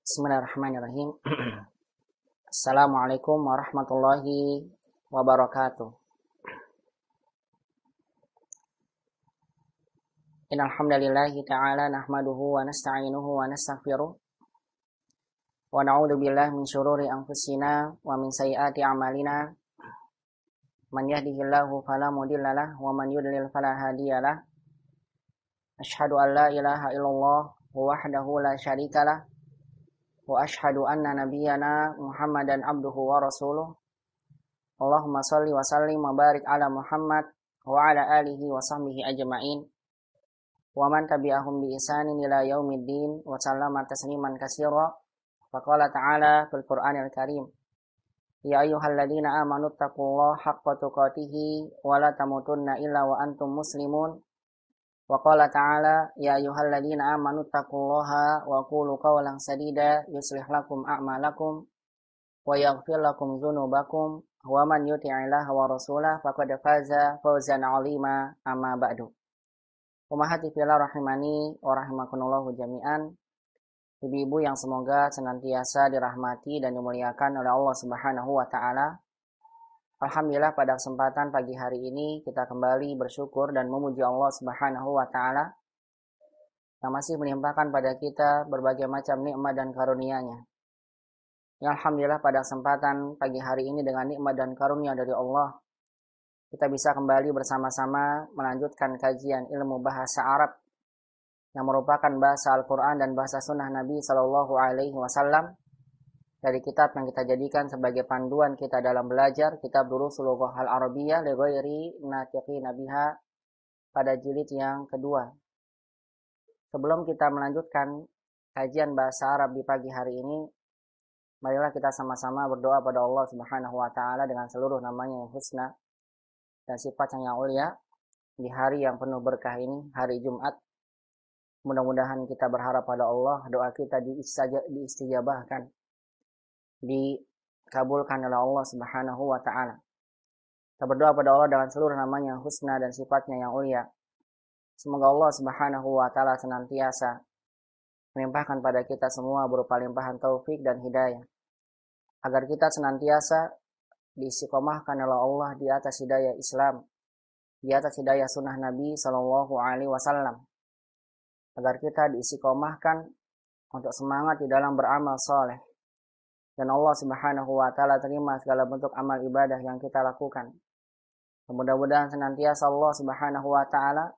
Bismillahirrahmanirrahim. Assalamualaikum warahmatullahi wabarakatuh. Innal ta'ala nahmaduhu wa nasta'inuhu wa wa min syururi anfusina wa min a'malina man yahdihillahu wa man yudlil an la ilaha illallah wahdahu la syarikalah وأشهد أن نبينا محمدا عبده ورسوله اللهم صل وسلم وبارك على محمد وعلى آله وصحبه أجمعين ومن تبعهم بإحسان إلى يوم الدين وسلم تسليما كثيرا فقال تعالى في القرآن الكريم يا أيها الذين آمنوا اتقوا الله حق تقاته ولا تموتن إلا وأنتم مسلمون وقال تعالى يا أيها الذين آمنوا اتقوا الله وقولوا قولا سديدا يصلح لكم أعمالكم ويغفر لكم ذنوبكم ومن يطع الله ورسوله فقد فاز فوزا عظيما أما بعد Umahati fila rahimani wa rahimakunallahu jami'an. Ibu-ibu yang semoga senantiasa dirahmati dan dimuliakan oleh Allah Subhanahu wa taala. Alhamdulillah pada kesempatan pagi hari ini kita kembali bersyukur dan memuji Allah Subhanahu wa taala yang masih menimpakan pada kita berbagai macam nikmat dan karunia-Nya. Ya alhamdulillah pada kesempatan pagi hari ini dengan nikmat dan karunia dari Allah kita bisa kembali bersama-sama melanjutkan kajian ilmu bahasa Arab yang merupakan bahasa Al-Quran dan bahasa Sunnah Nabi Shallallahu Alaihi Wasallam dari kitab yang kita jadikan sebagai panduan kita dalam belajar kitab dulu Sulughah Al-Arabiyah legoiri natiqi nabiha pada jilid yang kedua. Sebelum kita melanjutkan kajian bahasa Arab di pagi hari ini, marilah kita sama-sama berdoa pada Allah Subhanahu wa taala dengan seluruh namanya yang husna dan sifat yang mulia di hari yang penuh berkah ini, hari Jumat. Mudah-mudahan kita berharap pada Allah, doa kita diistijabahkan dikabulkan oleh Allah Subhanahu wa taala. Kita berdoa pada Allah dengan seluruh namanya yang husna dan sifatnya yang mulia. Semoga Allah Subhanahu wa taala senantiasa melimpahkan pada kita semua berupa limpahan taufik dan hidayah. Agar kita senantiasa disikomahkan oleh Allah di atas hidayah Islam, di atas hidayah sunnah Nabi Shallallahu Alaihi Wasallam. Agar kita disikomahkan untuk semangat di dalam beramal soleh, dan Allah Subhanahu wa taala terima segala bentuk amal ibadah yang kita lakukan. Mudah-mudahan senantiasa Allah Subhanahu wa taala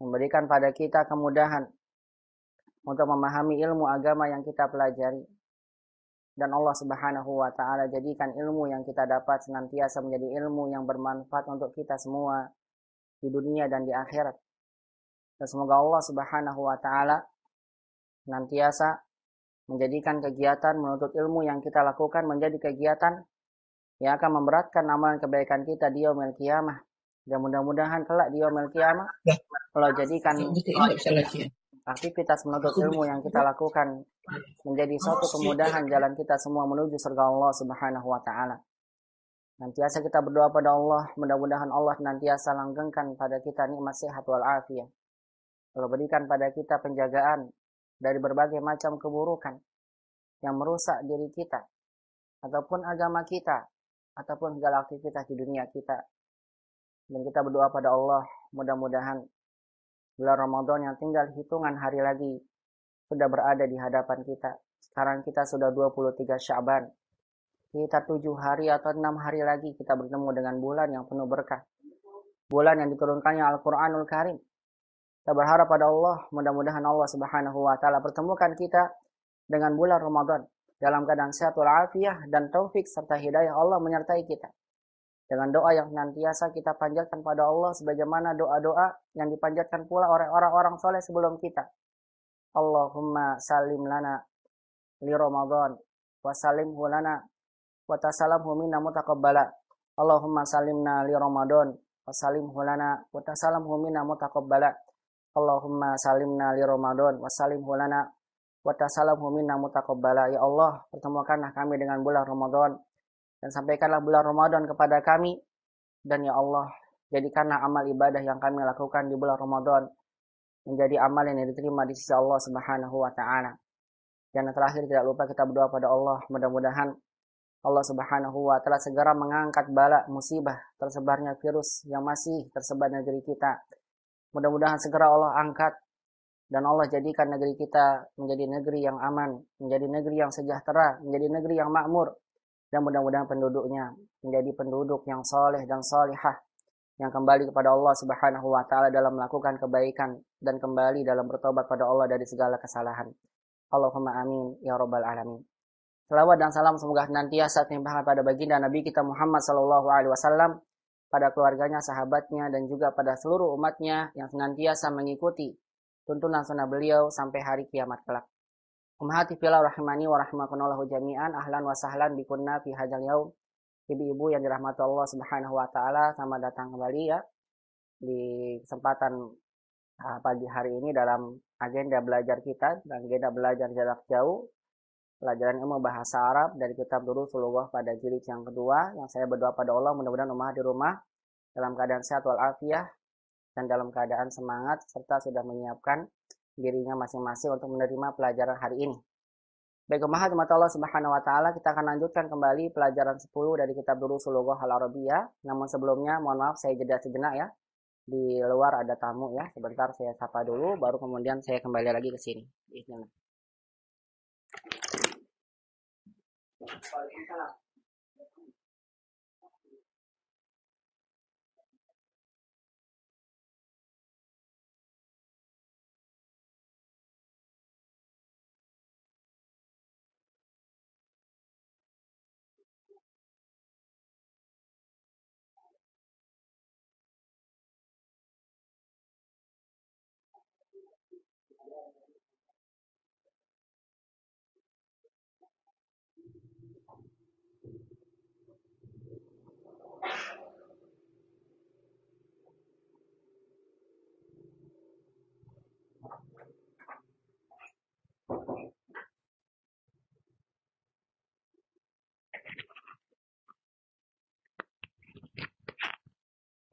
memberikan pada kita kemudahan untuk memahami ilmu agama yang kita pelajari. Dan Allah Subhanahu wa taala jadikan ilmu yang kita dapat senantiasa menjadi ilmu yang bermanfaat untuk kita semua di dunia dan di akhirat. Dan semoga Allah Subhanahu wa taala senantiasa menjadikan kegiatan menuntut ilmu yang kita lakukan menjadi kegiatan yang akan memberatkan amalan kebaikan kita di yaumil kiamah. Dan mudah-mudahan kelak di yaumil kiamah kalau ya. jadikan aktivitas menuntut ilmu yang kita lakukan menjadi suatu kemudahan jalan kita semua menuju surga Allah Subhanahu wa taala. Nantiasa kita berdoa pada Allah, mudah-mudahan Allah nantiasa langgengkan pada kita nikmat sehat wal afiat. Kalau berikan pada kita penjagaan dari berbagai macam keburukan yang merusak diri kita ataupun agama kita ataupun segala aktivitas di dunia kita. Dan kita berdoa pada Allah, mudah-mudahan bulan Ramadan yang tinggal hitungan hari lagi sudah berada di hadapan kita. Sekarang kita sudah 23 Syaban. Kita tujuh hari atau enam hari lagi kita bertemu dengan bulan yang penuh berkah. Bulan yang diturunkannya Al-Quranul Karim. Kita berharap pada Allah, mudah-mudahan Allah Subhanahu wa taala pertemukan kita dengan bulan Ramadan dalam keadaan sehat walafiat dan taufik serta hidayah Allah menyertai kita. Dengan doa yang nantiasa kita panjatkan pada Allah sebagaimana doa-doa yang dipanjatkan pula oleh orang-orang soleh sebelum kita. Allahumma salim lana li Ramadan wa salim lana wa tasalamhu minna mutaqabbala. Allahumma salimna li Ramadan wa salim lana wa tasalamhu minna mutaqabbala. Allahumma salimna li Ramadan wa salim hulana wa namu minna mutaqabbala. Ya Allah, pertemukanlah kami dengan bulan Ramadan dan sampaikanlah bulan Ramadan kepada kami dan ya Allah, jadikanlah amal ibadah yang kami lakukan di bulan Ramadan menjadi amal yang diterima di sisi Allah Subhanahu wa taala. Dan terakhir tidak lupa kita berdoa pada Allah, mudah-mudahan Allah Subhanahu wa taala segera mengangkat bala musibah tersebarnya virus yang masih tersebar di negeri kita Mudah-mudahan segera Allah angkat dan Allah jadikan negeri kita menjadi negeri yang aman, menjadi negeri yang sejahtera, menjadi negeri yang makmur, dan mudah-mudahan penduduknya menjadi penduduk yang soleh dan solehah, yang kembali kepada Allah Subhanahu wa Ta'ala dalam melakukan kebaikan dan kembali dalam bertobat pada Allah dari segala kesalahan. Allahumma amin ya Rabbal 'Alamin. Selawat dan salam semoga nantiasa timpahan pada baginda Nabi kita Muhammad Sallallahu Alaihi Wasallam pada keluarganya, sahabatnya, dan juga pada seluruh umatnya yang senantiasa mengikuti tuntunan sunnah beliau sampai hari kiamat kelak. Umhati filah rahimani wa rahimakunallahu jami'an ahlan wa sahlan bikunna fi yau. yaum. Ibu-ibu yang dirahmati Allah Subhanahu wa taala, sama datang kembali ya di kesempatan ah, pagi hari ini dalam agenda belajar kita dan agenda belajar jarak jauh pelajaran ilmu bahasa Arab dari kitab dulu Lughah pada jilid yang kedua yang saya berdoa pada Allah mudah-mudahan rumah di rumah dalam keadaan sehat walafiah dan dalam keadaan semangat serta sudah menyiapkan dirinya masing-masing untuk menerima pelajaran hari ini. Baik Maha Allah Subhanahu wa taala, kita akan lanjutkan kembali pelajaran 10 dari kitab dulu Lughah Al Arabiyah. Namun sebelumnya mohon maaf saya jeda sejenak ya. Di luar ada tamu ya. Sebentar saya sapa dulu baru kemudian saya kembali lagi ke sini. Bismillah. 聞いたな。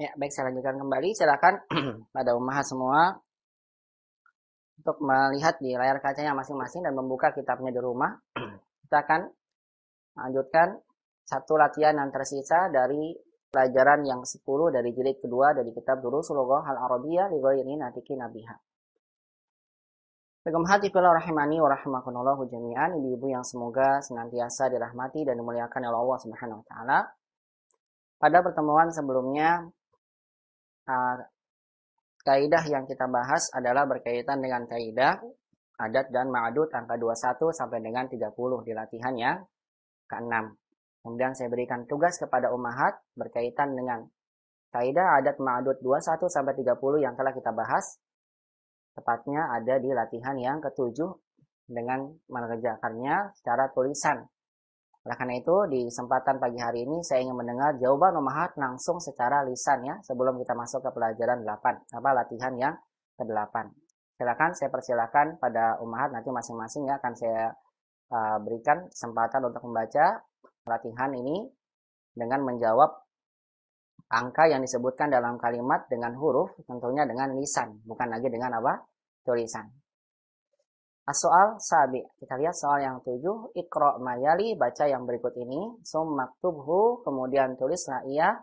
Ya, baik saya lanjutkan kembali. Silakan pada rumah semua untuk melihat di layar kacanya masing-masing dan membuka kitabnya di rumah. Kita akan lanjutkan satu latihan yang tersisa dari pelajaran yang 10 dari jilid kedua dari kitab Durusul Lughah Al-Arabiyyah ini ghairi natiqin biha. hati hatifillah rahimani wa jami'an ibu-ibu yang semoga senantiasa dirahmati dan dimuliakan oleh Allah Subhanahu wa taala. Pada pertemuan sebelumnya kaidah yang kita bahas adalah berkaitan dengan kaidah adat dan ma'adud angka 21 sampai dengan 30 di latihan yang ke-6. Kemudian saya berikan tugas kepada umahat berkaitan dengan kaidah adat ma'adud 21 sampai 30 yang telah kita bahas. Tepatnya ada di latihan yang ke-7 dengan mengerjakannya secara tulisan oleh karena itu, di kesempatan pagi hari ini saya ingin mendengar jawaban memahat langsung secara lisan ya, sebelum kita masuk ke pelajaran 8, apa latihan yang ke-8. Silakan saya persilakan pada Umahat nanti masing-masing ya akan saya uh, berikan kesempatan untuk membaca latihan ini dengan menjawab angka yang disebutkan dalam kalimat dengan huruf, tentunya dengan lisan, bukan lagi dengan apa? tulisan. Nah, soal sabi. Kita lihat soal yang tujuh. Ikro mayali, baca yang berikut ini. tubhu kemudian tulislah ia.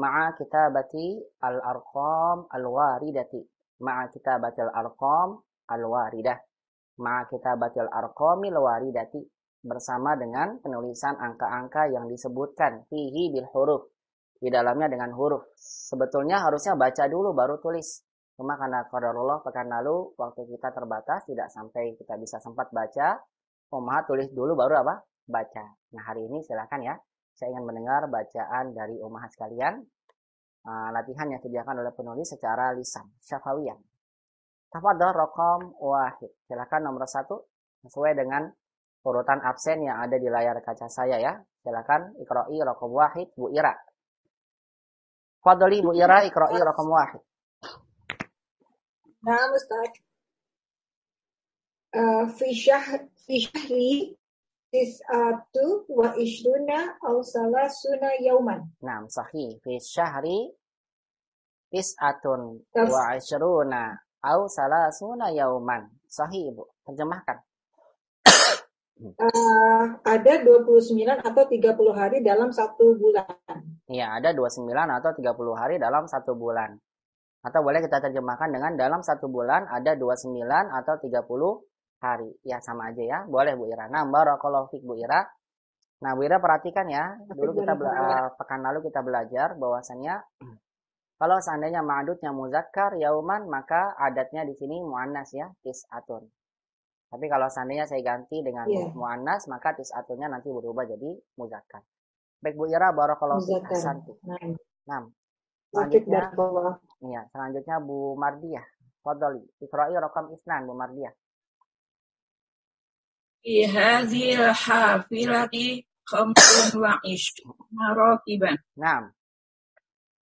Ma'a kitabati al-arqam al-waridati. Ma'a kitabati al-arqam al-waridah. Ma'a kitabati al-arqam al-waridati. Bersama dengan penulisan angka-angka yang disebutkan. Fihi bil huruf. Di dalamnya dengan huruf. Sebetulnya harusnya baca dulu baru tulis. Cuma karena kodarullah pekan lalu waktu kita terbatas tidak sampai kita bisa sempat baca. Umaha tulis dulu baru apa? Baca. Nah hari ini silahkan ya. Saya ingin mendengar bacaan dari Umaha sekalian. Uh, latihan yang disediakan oleh penulis secara lisan. syafawiyah. Tafadol rokom wahid. Silahkan nomor satu. Sesuai dengan urutan absen yang ada di layar kaca saya ya. Silahkan ikro'i rokom wahid Bu Ira. Fadoli Bu Ira ikro'i rokom wahid. نعم nah, Ustaz. في eh, Fisyahri is شهري tis'atu wa ishruna au salah suna yauman. Naam, sahih. Fi is atun wa ishruna au salah suna yauman. Sahih, Ibu. Terjemahkan. uh, ada 29 atau 30 hari dalam satu bulan. Iya, ada 29 atau 30 hari dalam satu bulan. Atau boleh kita terjemahkan dengan dalam satu bulan ada 29 atau 30 hari. Ya sama aja ya. Boleh Bu Ira. Nah, barakallahu Bu Ira. Nah, Bu Ira perhatikan ya. Dulu kita pekan lalu kita belajar bahwasannya kalau seandainya ma'adudnya muzakkar yauman maka adatnya di sini muannas ya, tis atun. Tapi kalau seandainya saya ganti dengan yeah. muannas maka tis'atunnya nanti berubah jadi muzakkar. Baik Bu Ira barakallahu fiik. Nah. Selanjutnya, iya, selanjutnya Bu Mardiah. Fadali, ikrai rakam isnan Bu Mardiah. Fi hadhil hafilati khamsun wa ishrun rakiban. Naam.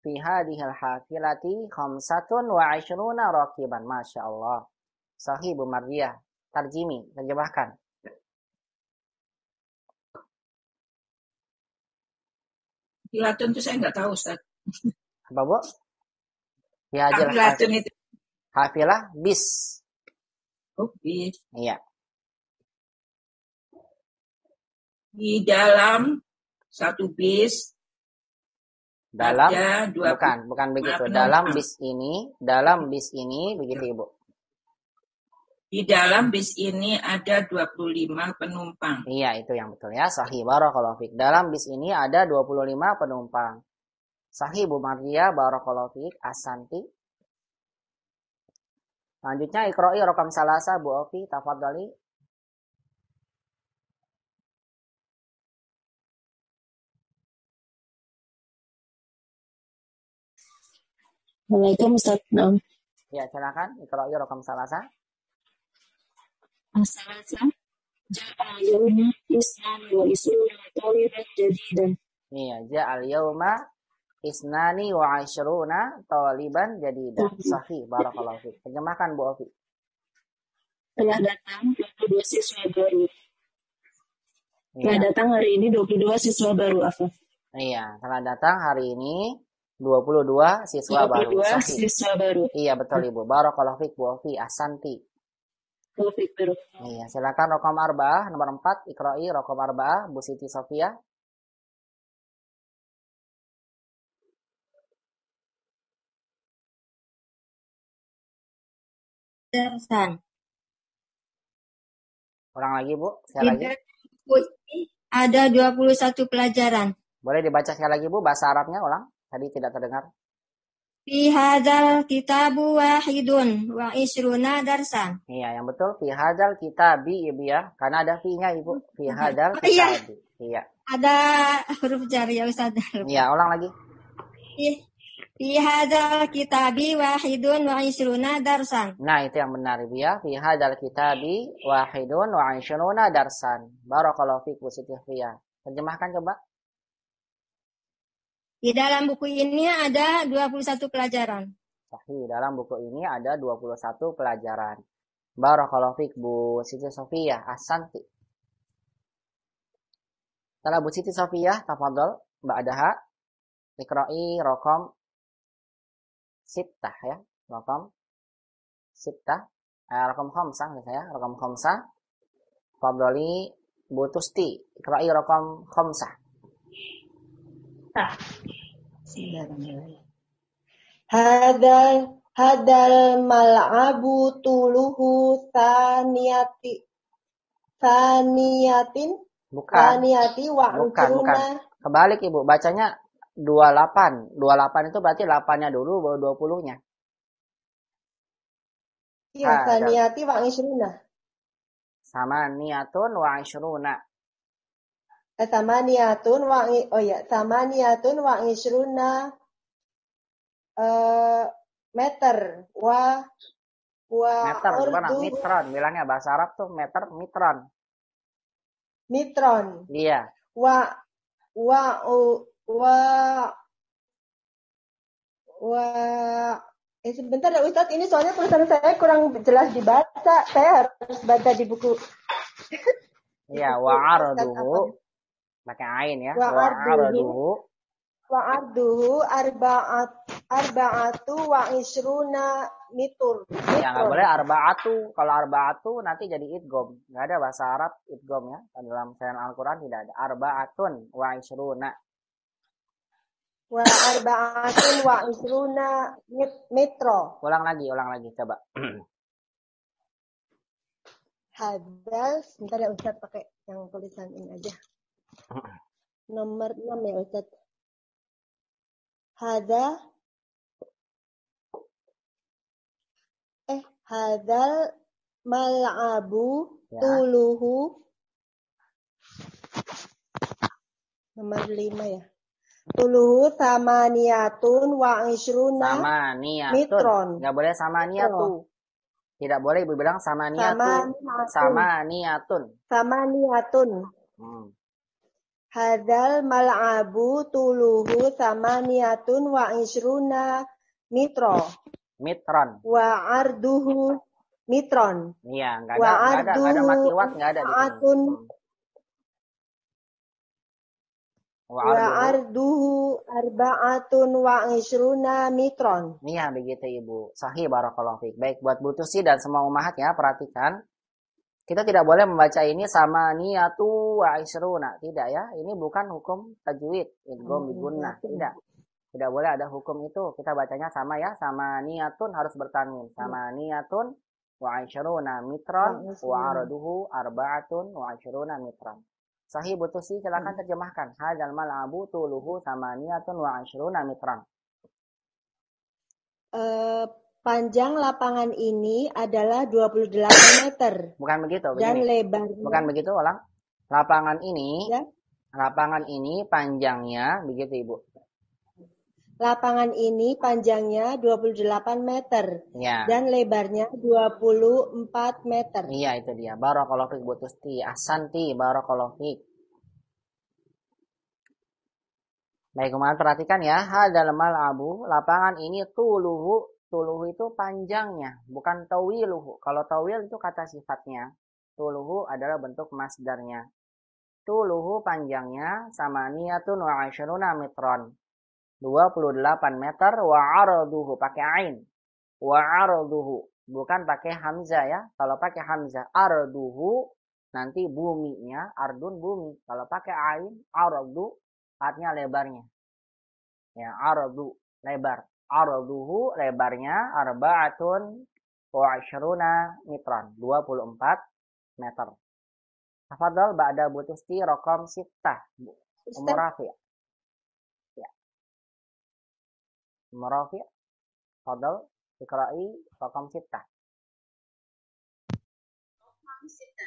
Fi hadhil hafilati khamsatun wa ishrun rakiban. Masya Allah. Sahih Bu Mardiah. Tarjimi, terjemahkan. Hilatun itu saya nggak tahu Ustaz apa bu ya aja lah hafilah bis oh bis iya di dalam satu bis dalam dua bukan bukan begitu dalam bis ini dalam bis ini begitu ibu di dalam bis ini ada 25 penumpang iya itu yang betul ya sahih kalau fik dalam bis ini ada 25 penumpang Sahih Bu Maria Barakallahu Asanti. Selanjutnya Ikroi Rokam Salasa Bu Ovi Tafadali. Assalamualaikum Ustaz. Ya, silakan Ikroi Rokam Salasa. Salasa. Ja'al yauma Islam wa Jadi dan. jadidan. Iya, ja'al yauma Isnani wa ashruna taliban jadi iya. Sahih. Barakallahu fiik. Terjemahkan Bu Ovi. Telah datang 22 siswa baru. Iya. Telah datang hari ini 22 siswa baru, Afa. Iya, telah datang hari ini 22 siswa 22 baru. 22 siswa baru. Iya, betul Ibu. Barakallahu fiik Bu Ovi Asanti. Bu Iya, silakan Rokom Arba'ah nomor 4 Iqra'i Rokom Arba'ah Bu Siti Sofia. Darsan, orang lagi, Bu. Saya lagi. Ini ada 21 pelajaran. Boleh dibaca sekali lagi, Bu, bahasa Arabnya ulang. Tadi tidak terdengar. Fi hadzal kitabu wahidun wa isruna darsan. Iya, yang betul fi hadzal kitabi Ibu iya, ya. Karena ada fi-nya Ibu. Fi hadzal oh, Iya. iya. Ada huruf jari ya Ustaz. Iya, ulang lagi. Iya. Fi hadal kitabi wahidun wa ishruna darsan. Nah, itu yang benar Ibu ya. Fi hadal kitabi wahidun wa ishruna darsan. Barakallahu fiik Bu Siti ya. Terjemahkan coba. Di dalam buku ini ada 21 pelajaran. Sahih, dalam buku ini ada 21 pelajaran. Barakallahu fiik Bu Siti Sofia. Asanti. Telah Bu Siti Sofia, tafadhol Mbak Adaha. Ikrai rokom sittah ya rokom, sittah eh, rakam khamsah saya rokom khamsah fadli butusti kalau rakam khamsah ah. Bismillahirrahmanirrahim. Hadal hadal mal'abu tuluhu saniyati saniyatin bukan saniyati wa bukan, bukan. kebalik ibu bacanya 28. 28 itu berarti 8-nya dulu baru 20-nya. Iya, ah, niati wa isruna. Sama niatun wa isruna. Eh, niatun wa oh ya, niatun wa isruna uh, meter wa wa meter gimana? Mitron bilangnya bahasa Arab tuh meter mitron. Mitron. Iya. Wa wa wa wa eh sebentar ya Ustadz ini soalnya tulisan saya kurang jelas dibaca saya harus baca di buku ya wa arduhu pakai ain ya wa arduhu wa arduhu arbaat arbaatu wa isruna mitur. Ya nggak boleh arbaatu. Kalau arbaatu nanti jadi idgom. Nggak ada bahasa Arab idgom ya. Dalam Al-Quran tidak ada. Arbaatun wa isruna wa arba'atun wa isruna metro. Ulang lagi, ulang lagi coba. Hadal, sebentar ya Ustaz pakai yang tulisan ini aja. Nomor 6 ya Ustaz. Hada eh hadal mal'abu ya. tuluhu nomor 5 ya. Tuluhu niatun wa ishruna Samaniyatun. mitron. Tidak boleh sama niatun. Tidak boleh ibu bilang sama niatun. Sama niatun. Sama Hmm. Hadal mal'abu tuluhu sama niatun wa isruna mitro. Mitron. Wa arduhu mitron. Iya, nggak ada, wa ada, nggak ada, nggak ada mati ada Wa arduhu arba'atun wa isruna mitron. Iya begitu Ibu. Sahih barakallahu fiqh. Baik buat Bu Tusi dan semua umahat ya perhatikan. Kita tidak boleh membaca ini sama niyatu wa isruna. Tidak ya. Ini bukan hukum tajwid. Idgham hmm, bigunnah. Iya, tidak. Tidak boleh ada hukum itu. Kita bacanya sama ya. Sama niyatun harus bertanwin. Hmm. Sama niyatun wa isruna mitron wa arduhu arba'atun wa isruna mitron. Sahih Butusi silakan hmm. terjemahkan. Hadal mal'abu tuluhu samaniyatun wa ashruna mitran. Uh, eh, panjang lapangan ini adalah 28 meter. Bukan begitu. Begini. Dan lebar. Bukan begitu, ulang. Lapangan ini, ya? lapangan ini panjangnya begitu ibu. Lapangan ini panjangnya 28 meter ya. dan lebarnya 24 meter. Iya, itu dia. Barakallahu buat Bu Asanti. Ahsanti, Baik, kemarin perhatikan ya. Hadal mal'abu, lapangan ini tuluhu, tuluhu itu panjangnya, bukan tawiluhu. Kalau tawil itu kata sifatnya. Tuluhu adalah bentuk masdarnya. Tuluhu panjangnya sama niatun wa mitron 28 meter wa arduhu pakai ain wa arduhu bukan pakai hamzah ya kalau pakai hamzah arduhu nanti buminya ardun bumi kalau pakai ain ardu artinya lebarnya ya ardu lebar arduhu lebarnya arbaatun wa ashruna mitran 24 meter Tafadhal ba'da butusti rokom sittah. Umur Rafi. Ya? المرافق تفضل اقرأي رقم ستة رقم ستة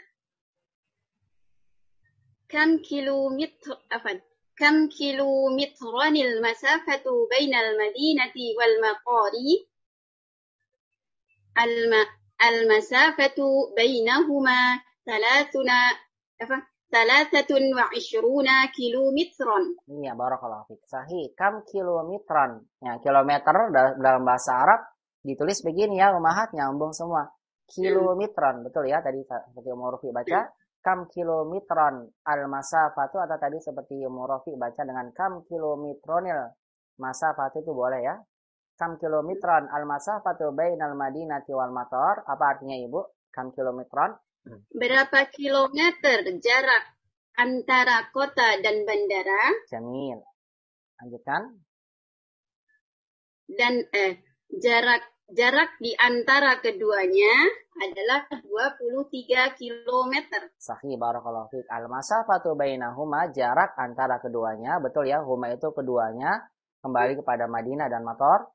كم كيلو متر كم كيلو مترا المسافة بين المدينة والمقاري؟ الم... المسافة بينهما ثلاثنا أفن. Thalathatun wa ishruna kilometron. Iya, baru kalau Sahih. Kam kilometron. Ya, kilometer dalam bahasa Arab ditulis begini ya, umahat nyambung semua. Kilometron, betul ya tadi seperti Umar Rufi baca. Kam kilometron al masafatu atau tadi seperti Umar Rufi baca dengan kam kilometronil masafatu itu boleh ya. Kam kilometron al masafatu bainal madinati wal mator. Apa artinya Ibu? Kam kilometron Hmm. Berapa kilometer jarak antara kota dan bandara? Jamil. Lanjutkan. Dan eh, jarak jarak di antara keduanya adalah 23 km. Sahih barakallahu fiik. Al masafatu bainahuma jarak antara keduanya, betul ya, huma itu keduanya kembali hmm. kepada Madinah dan Mator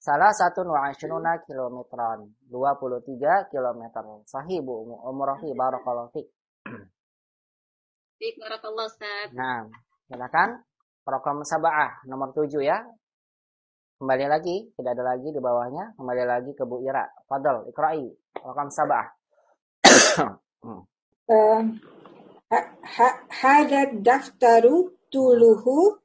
Salah satu wa'ashruna kilometron. 23 kilometer. Sahih Bu Umrohi barakallahu fiqh. Nah, silakan. Program Sabah nomor 7 ya. Kembali lagi, tidak ada lagi di bawahnya. Kembali lagi ke Bu Ira. Fadl, ikrai. Program Sabah. um, ha, ha, daftaru tuluhu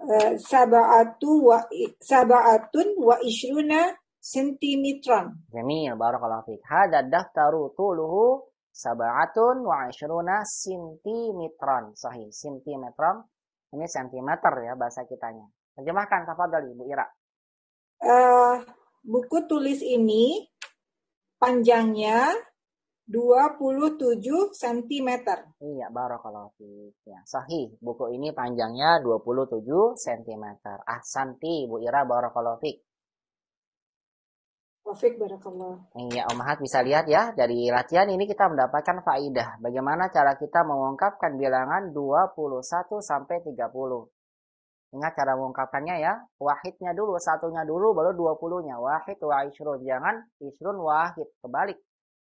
Eh, sab'atu wa sab'atun wa ishruna sentimetron. Jamil, barakallahu fiik. Hada daftaru tuluhu sab'atun wa ishruna sentimetron. Sahih, sentimetron. Ini sentimeter ya bahasa kitanya. Terjemahkan tafadhol Ibu Ira. Uh, buku tulis ini panjangnya 27 cm. Iya, barokallahu fiik. Ya, sahih. Buku ini panjangnya 27 cm. Santi Bu Ira barokallahu fiik. Taufik barakallah. Iya, Om Hat bisa lihat ya dari latihan ini kita mendapatkan faidah. Bagaimana cara kita mengungkapkan bilangan 21 sampai 30. Ingat cara mengungkapkannya ya. Wahidnya dulu, satunya dulu, baru 20-nya. Wahid wa isrun, Jangan isrun wahid. Kebalik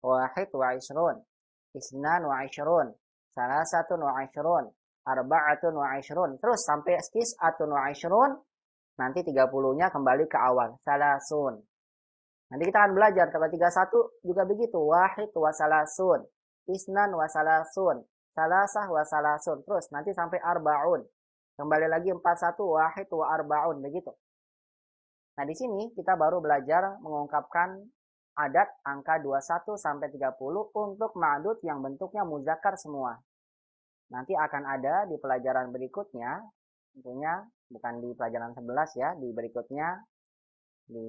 واحد وعشرون اثنان وعشرون ثلاثة وعشرون arba'atun wa ashrun. Terus sampai atun wa ashrun, nanti 30-nya kembali ke awal. Salasun. Nanti kita akan belajar kalau satu juga begitu. Wahid wa salasun. Isnan wa salasun. Salasah wa salasun. Terus nanti sampai arba'un. Kembali lagi empat 41 wahid wa arba'un begitu. Nah, di sini kita baru belajar mengungkapkan adat angka 21 sampai 30 untuk madut yang bentuknya muzakar semua. Nanti akan ada di pelajaran berikutnya, tentunya bukan di pelajaran 11 ya, di berikutnya, di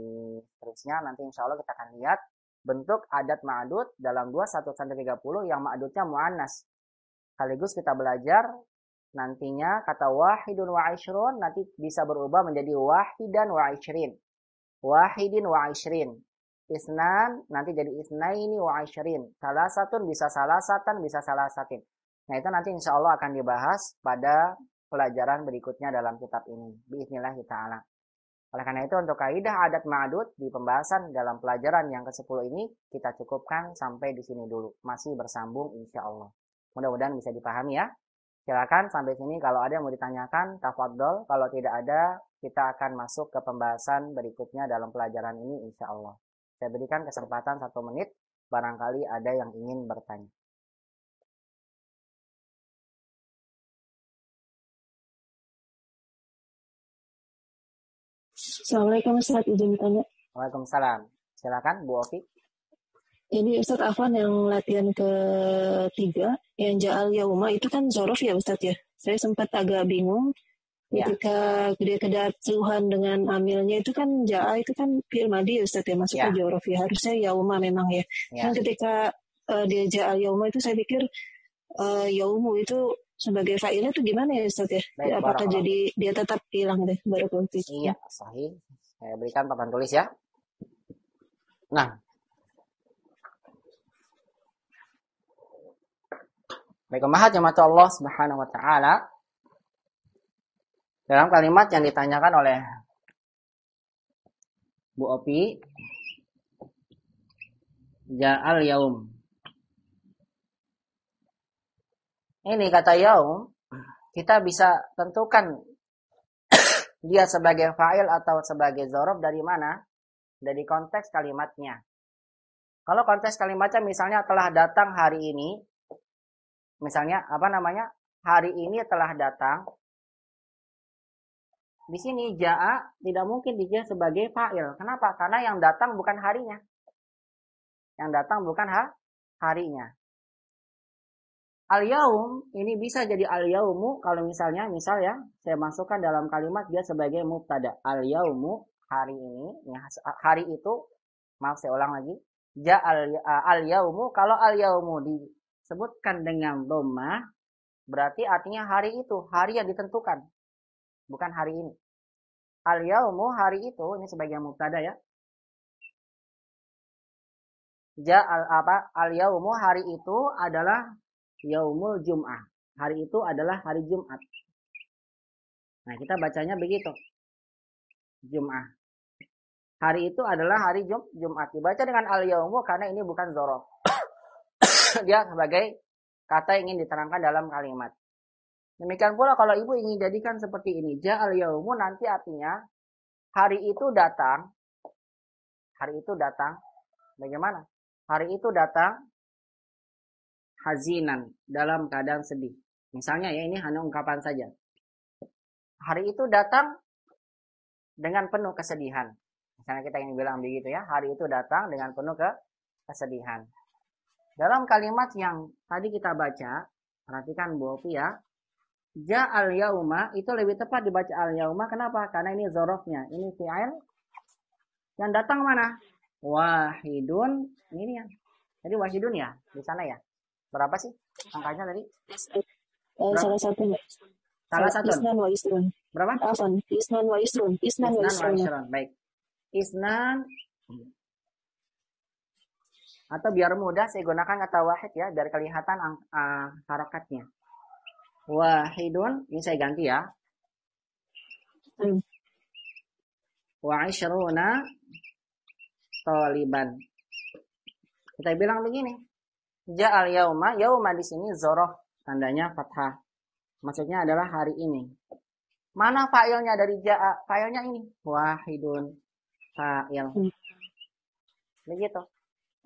terusnya. nanti insya Allah kita akan lihat bentuk adat madut dalam 21 sampai 30 yang ma'dudnya mu'annas. Sekaligus kita belajar nantinya kata wahidun wa ishrun nanti bisa berubah menjadi wahidan wa ishrin. Wahidin wa ishrin isnan nanti jadi ini wa ashrin. salah satu bisa salah satan bisa salah satin nah itu nanti insya Allah akan dibahas pada pelajaran berikutnya dalam kitab ini kita ta'ala oleh karena itu untuk kaidah adat ma'adud di pembahasan dalam pelajaran yang ke-10 ini kita cukupkan sampai di sini dulu. Masih bersambung insya Allah. Mudah-mudahan bisa dipahami ya. Silakan sampai sini kalau ada yang mau ditanyakan, tafadol. Kalau tidak ada, kita akan masuk ke pembahasan berikutnya dalam pelajaran ini insya Allah. Saya berikan kesempatan satu menit, barangkali ada yang ingin bertanya. Assalamualaikum Ustaz, izin tanya. Waalaikumsalam. Silakan Bu Ovi. Ini Ustaz Afwan yang latihan ketiga, yang Ja'al Yauma, itu kan Zorof ya Ustaz ya? Saya sempat agak bingung, Ya. Ketika dia kedatuhan dengan amilnya itu kan jaa itu kan fi'il madi ya Ustaz ya masuk yeah. ke geografi harusnya yauma memang ya. Yeah. Dan ketika uh, dia jaa yauma itu saya pikir uh, yaumu itu sebagai failnya itu gimana ya Ustaz ya? Baik, Apakah barang jadi dia tetap hilang deh baru Iya, sahih. Saya berikan papan tulis ya. Nah. Baik, maha jamaah Allah Subhanahu wa taala. Dalam kalimat yang ditanyakan oleh Bu Opi, Ja'al yaum. Ini kata yaum, kita bisa tentukan dia sebagai fa'il atau sebagai zorob dari mana? Dari konteks kalimatnya. Kalau konteks kalimatnya misalnya telah datang hari ini, misalnya apa namanya? Hari ini telah datang, di sini jaa tidak mungkin dia sebagai fa'il. Kenapa? Karena yang datang bukan harinya. Yang datang bukan ha harinya. Al-yaum ini bisa jadi al-yaumu kalau misalnya misal ya saya masukkan dalam kalimat dia sebagai mubtada. Al-yaumu hari ini ya, hari itu maaf saya ulang lagi. Ja al-yaumu kalau al-yaumu disebutkan dengan dhamma berarti artinya hari itu, hari yang ditentukan. Bukan hari ini al yaumu hari itu ini sebagai mubtada ya ja al apa al yaumu hari itu adalah yaumul jum'ah hari itu adalah hari Jumat nah kita bacanya begitu Jum'ah hari itu adalah hari Jum Jumat dibaca dengan al yaumu karena ini bukan zorof dia sebagai kata yang ingin diterangkan dalam kalimat Demikian pula kalau ibu ingin jadikan seperti ini. Ja'al yaumu nanti artinya hari itu datang. Hari itu datang. Bagaimana? Hari itu datang hazinan dalam keadaan sedih. Misalnya ya ini hanya ungkapan saja. Hari itu datang dengan penuh kesedihan. Misalnya kita ingin bilang begitu ya, hari itu datang dengan penuh ke kesedihan. Dalam kalimat yang tadi kita baca, perhatikan Bu Opi ya, Ja al yauma itu lebih tepat dibaca al yauma. Kenapa? Karena ini zorofnya. Ini fi'il yang datang mana? Wahidun. Ini ya. Jadi wahidun ya di sana ya. Berapa sih angkanya tadi? Eh, Berapa? Salah satu. Salah satu. Isnan wa isrun. Berapa? Afan. Isnan wa isrun. Isnan wa isrun. Baik. Isnan atau biar mudah saya gunakan kata wahid ya biar kelihatan uh, harokatnya wahidun ini saya ganti ya hmm. wa ishruna taliban kita bilang begini al yauma yauma di sini zorof tandanya fathah maksudnya adalah hari ini mana fa'ilnya dari ja'a fa'ilnya ini wahidun fa'il hmm. begitu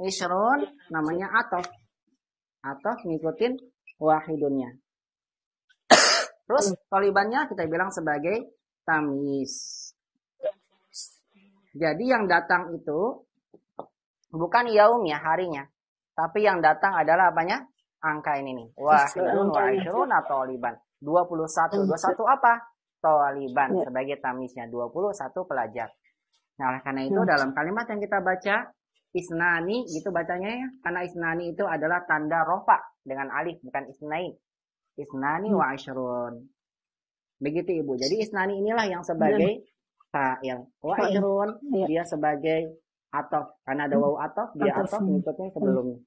isrun namanya atof atof ngikutin wahidunnya Terus hmm. tolibannya kita bilang sebagai tamis. Jadi yang datang itu bukan yaum ya harinya, tapi yang datang adalah apanya? Angka ini nih. Wah, wa ishruna toliban. 21. 21 apa? Toliban ya. sebagai tamisnya 21 pelajar. Nah, oleh karena itu hmm. dalam kalimat yang kita baca isnani itu bacanya ya. Karena isnani itu adalah tanda rofa dengan alif bukan isnain. Isnani hmm. wa ashrun. Begitu Ibu. Jadi isnani inilah yang iya, sebagai fa'il. Wa ashrun ya. dia sebagai atof. Karena ada hmm. wau atof, dia atof, atof mengikutnya hmm. hmm. sebelumnya.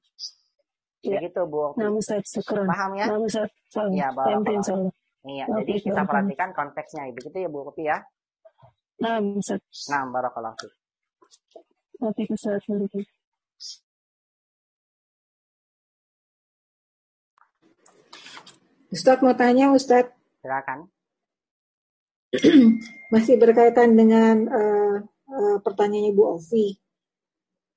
Ya. Begitu Bu. Nah, saya syukur. Paham ya? Nah, Iya, iya jadi kita perhatikan konteksnya. Begitu ya Bu Kopi ya? Nah, Ustaz. Nah, barakallahu fiik. Nanti kesalahan Ustadz mau tanya Ustadz. Silakan. Masih berkaitan dengan uh, eh, uh, eh, pertanyaan Ibu Ovi.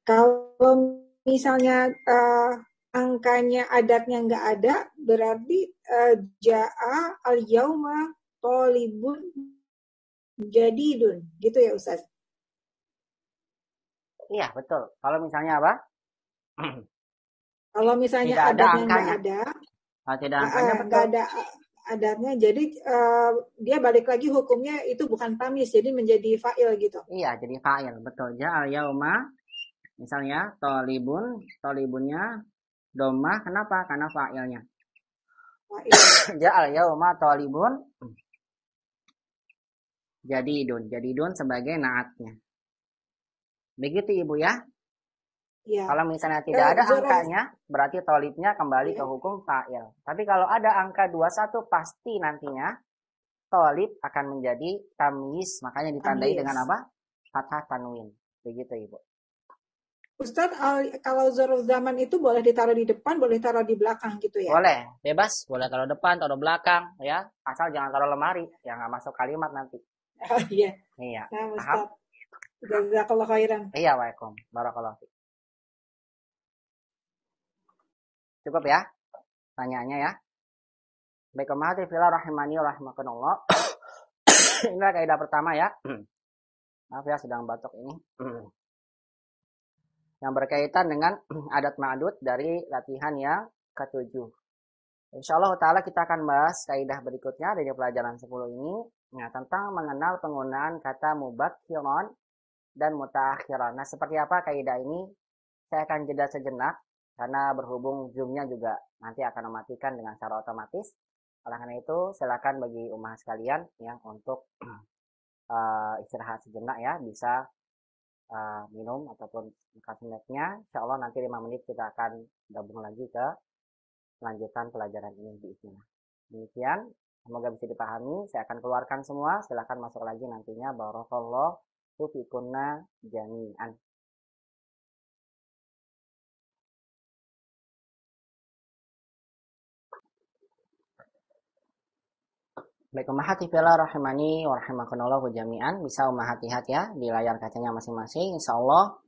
Kalau misalnya uh, angkanya adatnya nggak ada, berarti uh, jaa al yauma tolibun dun, gitu ya Ustaz? Iya betul. Kalau misalnya apa? Kalau misalnya tidak ada angkanya, ada, Ah, tidak angkanya betul. ada adatnya. Jadi uh, dia balik lagi hukumnya itu bukan tamis, jadi menjadi fa'il gitu. Iya, jadi fa'il. Betul. Ya, al yauma misalnya tolibun, tolibunnya domah. Kenapa? Karena fa'ilnya. Fa'il. ja al yauma tolibun jadi idun. Jadi idun sebagai naatnya. Begitu Ibu ya. Ya. Kalau misalnya eh, tidak ya, ada angkanya, berarti tolipnya kembali ya. ke hukum fa'il. Tapi kalau ada angka 21 pasti nantinya tolip akan menjadi tamis, makanya ditandai tamis. dengan apa? Fathah tanwin. Begitu Ibu. Ustadz, kalau zorof zaman itu boleh ditaruh di depan, boleh taruh di belakang gitu ya? Boleh, bebas. Boleh taruh depan, taruh belakang ya. Asal jangan taruh lemari, ya nggak masuk kalimat nanti. Oh iya. Iya. Nah, Ustadz, jazakallah khairan. Iya, waalaikumsalam. Barakallah. Cukup ya tanyaannya ya. Baik kemahati rahimani rahimakunullah. Inilah kaidah pertama ya. Hmm. Maaf ya sedang batuk ini. Hmm. yang berkaitan dengan adat ma'adud dari latihan yang ketujuh. Insya Allah ta'ala kita akan bahas kaidah berikutnya dari pelajaran 10 ini. Nah, tentang mengenal penggunaan kata mubakhiron dan mutakhiron. Nah, seperti apa kaidah ini? Saya akan jeda sejenak karena berhubung zoomnya juga nanti akan mematikan dengan secara otomatis. Oleh karena itu, silakan bagi umat sekalian yang untuk uh, istirahat sejenak ya, bisa uh, minum ataupun makan snacknya. Insya Allah nanti 5 menit kita akan gabung lagi ke lanjutan pelajaran ini di sini. Demikian, semoga bisa dipahami. Saya akan keluarkan semua, Silakan masuk lagi nantinya. barokallah fikunna jami'an. Baik umahati fillah rahimani wa rahimakumullahu jami'an. Bisa hati ya di layar kacanya masing-masing. Insya Allah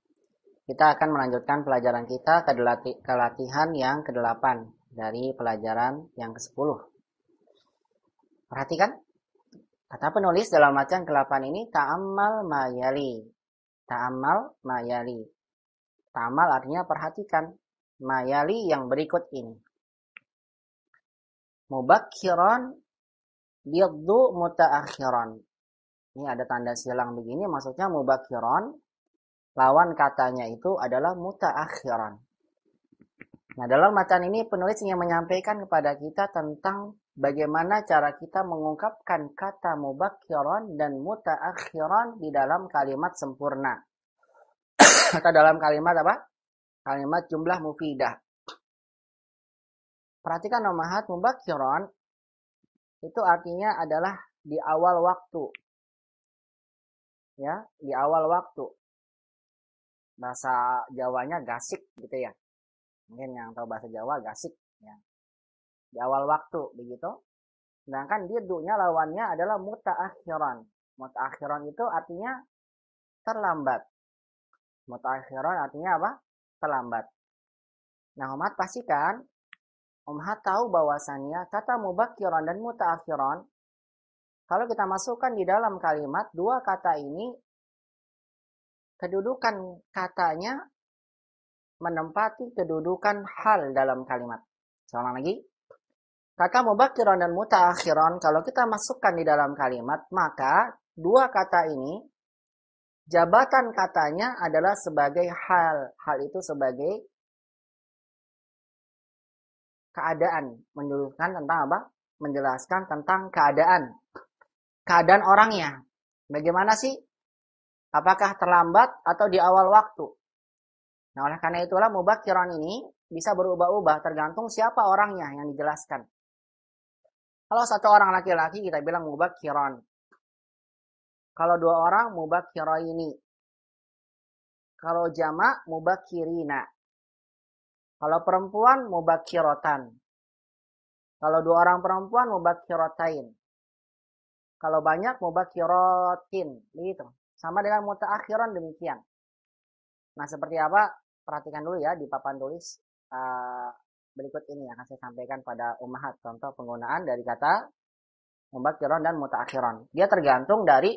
kita akan melanjutkan pelajaran kita ke, delati, latihan yang ke-8 dari pelajaran yang ke-10. Perhatikan kata penulis dalam macam ke-8 ini ta'amal mayali. Ta'amal mayali. Ta'amal artinya perhatikan. Mayali yang berikut ini. mubakhiron Biyaddu mutaakhiran. Ini ada tanda silang begini, maksudnya mubakhiron. Lawan katanya itu adalah mutaakhiran. Nah, dalam macan ini penulis ingin menyampaikan kepada kita tentang bagaimana cara kita mengungkapkan kata mubakhiron dan mutaakhiron di dalam kalimat sempurna. Kata dalam kalimat apa? Kalimat jumlah mufidah. Perhatikan nomahat mubakhiron itu artinya adalah di awal waktu. Ya, di awal waktu. Bahasa Jawanya gasik gitu ya. Mungkin yang tahu bahasa Jawa gasik ya. Di awal waktu begitu. Sedangkan dia dirdunya lawannya adalah mutaakhiran. Mutaakhiran itu artinya terlambat. Mutaakhiran artinya apa? Terlambat. Nah, umat pastikan Om Had tahu bahwasannya kata mubakiron dan mutaakhiron, kalau kita masukkan di dalam kalimat, dua kata ini, kedudukan katanya menempati kedudukan hal dalam kalimat. Sama lagi. Kata mubakiron dan mutaakhiron, kalau kita masukkan di dalam kalimat, maka dua kata ini, jabatan katanya adalah sebagai hal. Hal itu sebagai keadaan menyuruhkan tentang apa menjelaskan tentang keadaan keadaan orangnya bagaimana sih apakah terlambat atau di awal waktu nah oleh karena itulah mubakiran ini bisa berubah-ubah tergantung siapa orangnya yang dijelaskan kalau satu orang laki-laki kita bilang mubakiran kalau dua orang ini kalau mubah mubakirina kalau perempuan mubakirotan. Kalau dua orang perempuan mubakirotain. Kalau banyak mubakirotin. Begitu. Sama dengan mutaakhiron demikian. Nah seperti apa? Perhatikan dulu ya di papan tulis. Uh, berikut ini yang akan saya sampaikan pada umahat contoh penggunaan dari kata mubakiron dan mutaakhiron. Dia tergantung dari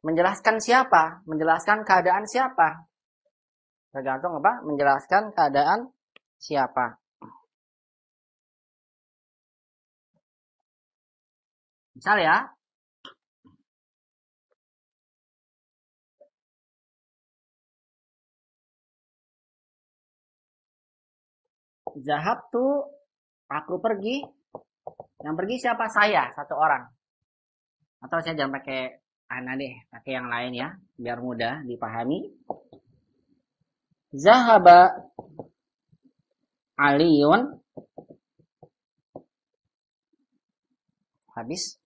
menjelaskan siapa, menjelaskan keadaan siapa tergantung apa menjelaskan keadaan siapa misal ya Zahab tuh aku pergi. Yang pergi siapa? Saya, satu orang. Atau saya jangan pakai Ana deh, pakai yang lain ya, biar mudah dipahami. Zahaba Aliun habis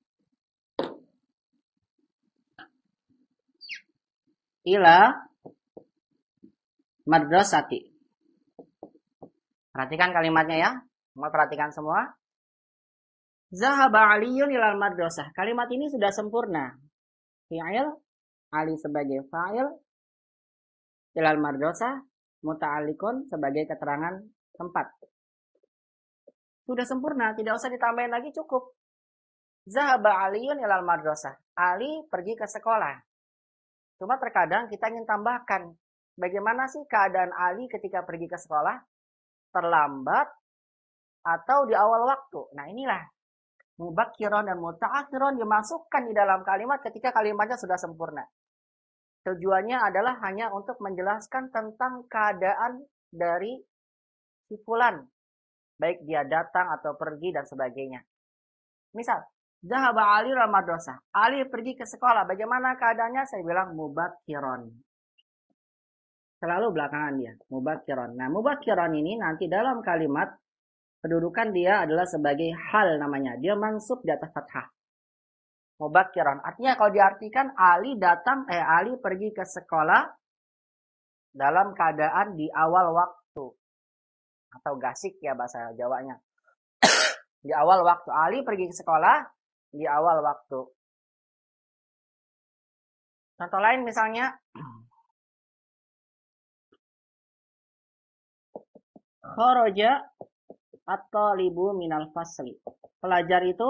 ila madrasati. Perhatikan kalimatnya ya. Mau perhatikan semua. Zahaba Aliun ila madrasah. Kalimat ini sudah sempurna. Fi'il Ali sebagai fa'il ilal madrasah muta'alikun sebagai keterangan tempat. Sudah sempurna, tidak usah ditambahin lagi cukup. Zahaba Aliun ilal madrasah. Ali pergi ke sekolah. Cuma terkadang kita ingin tambahkan. Bagaimana sih keadaan Ali ketika pergi ke sekolah? Terlambat atau di awal waktu? Nah inilah. Mubakiron dan muta'akhiron dimasukkan di dalam kalimat ketika kalimatnya sudah sempurna. Tujuannya adalah hanya untuk menjelaskan tentang keadaan dari sipulan Baik dia datang atau pergi dan sebagainya. Misal, Zahaba Ali Ramadosa. Ali pergi ke sekolah. Bagaimana keadaannya? Saya bilang kiron, Selalu belakangan dia. kiron. Nah, kiron ini nanti dalam kalimat kedudukan dia adalah sebagai hal namanya. Dia mansub di atas fathah mubakiran. Artinya kalau diartikan Ali datang eh Ali pergi ke sekolah dalam keadaan di awal waktu atau gasik ya bahasa Jawanya. di awal waktu Ali pergi ke sekolah di awal waktu. Contoh lain misalnya Khoroja atau libu minal fasli. Pelajar itu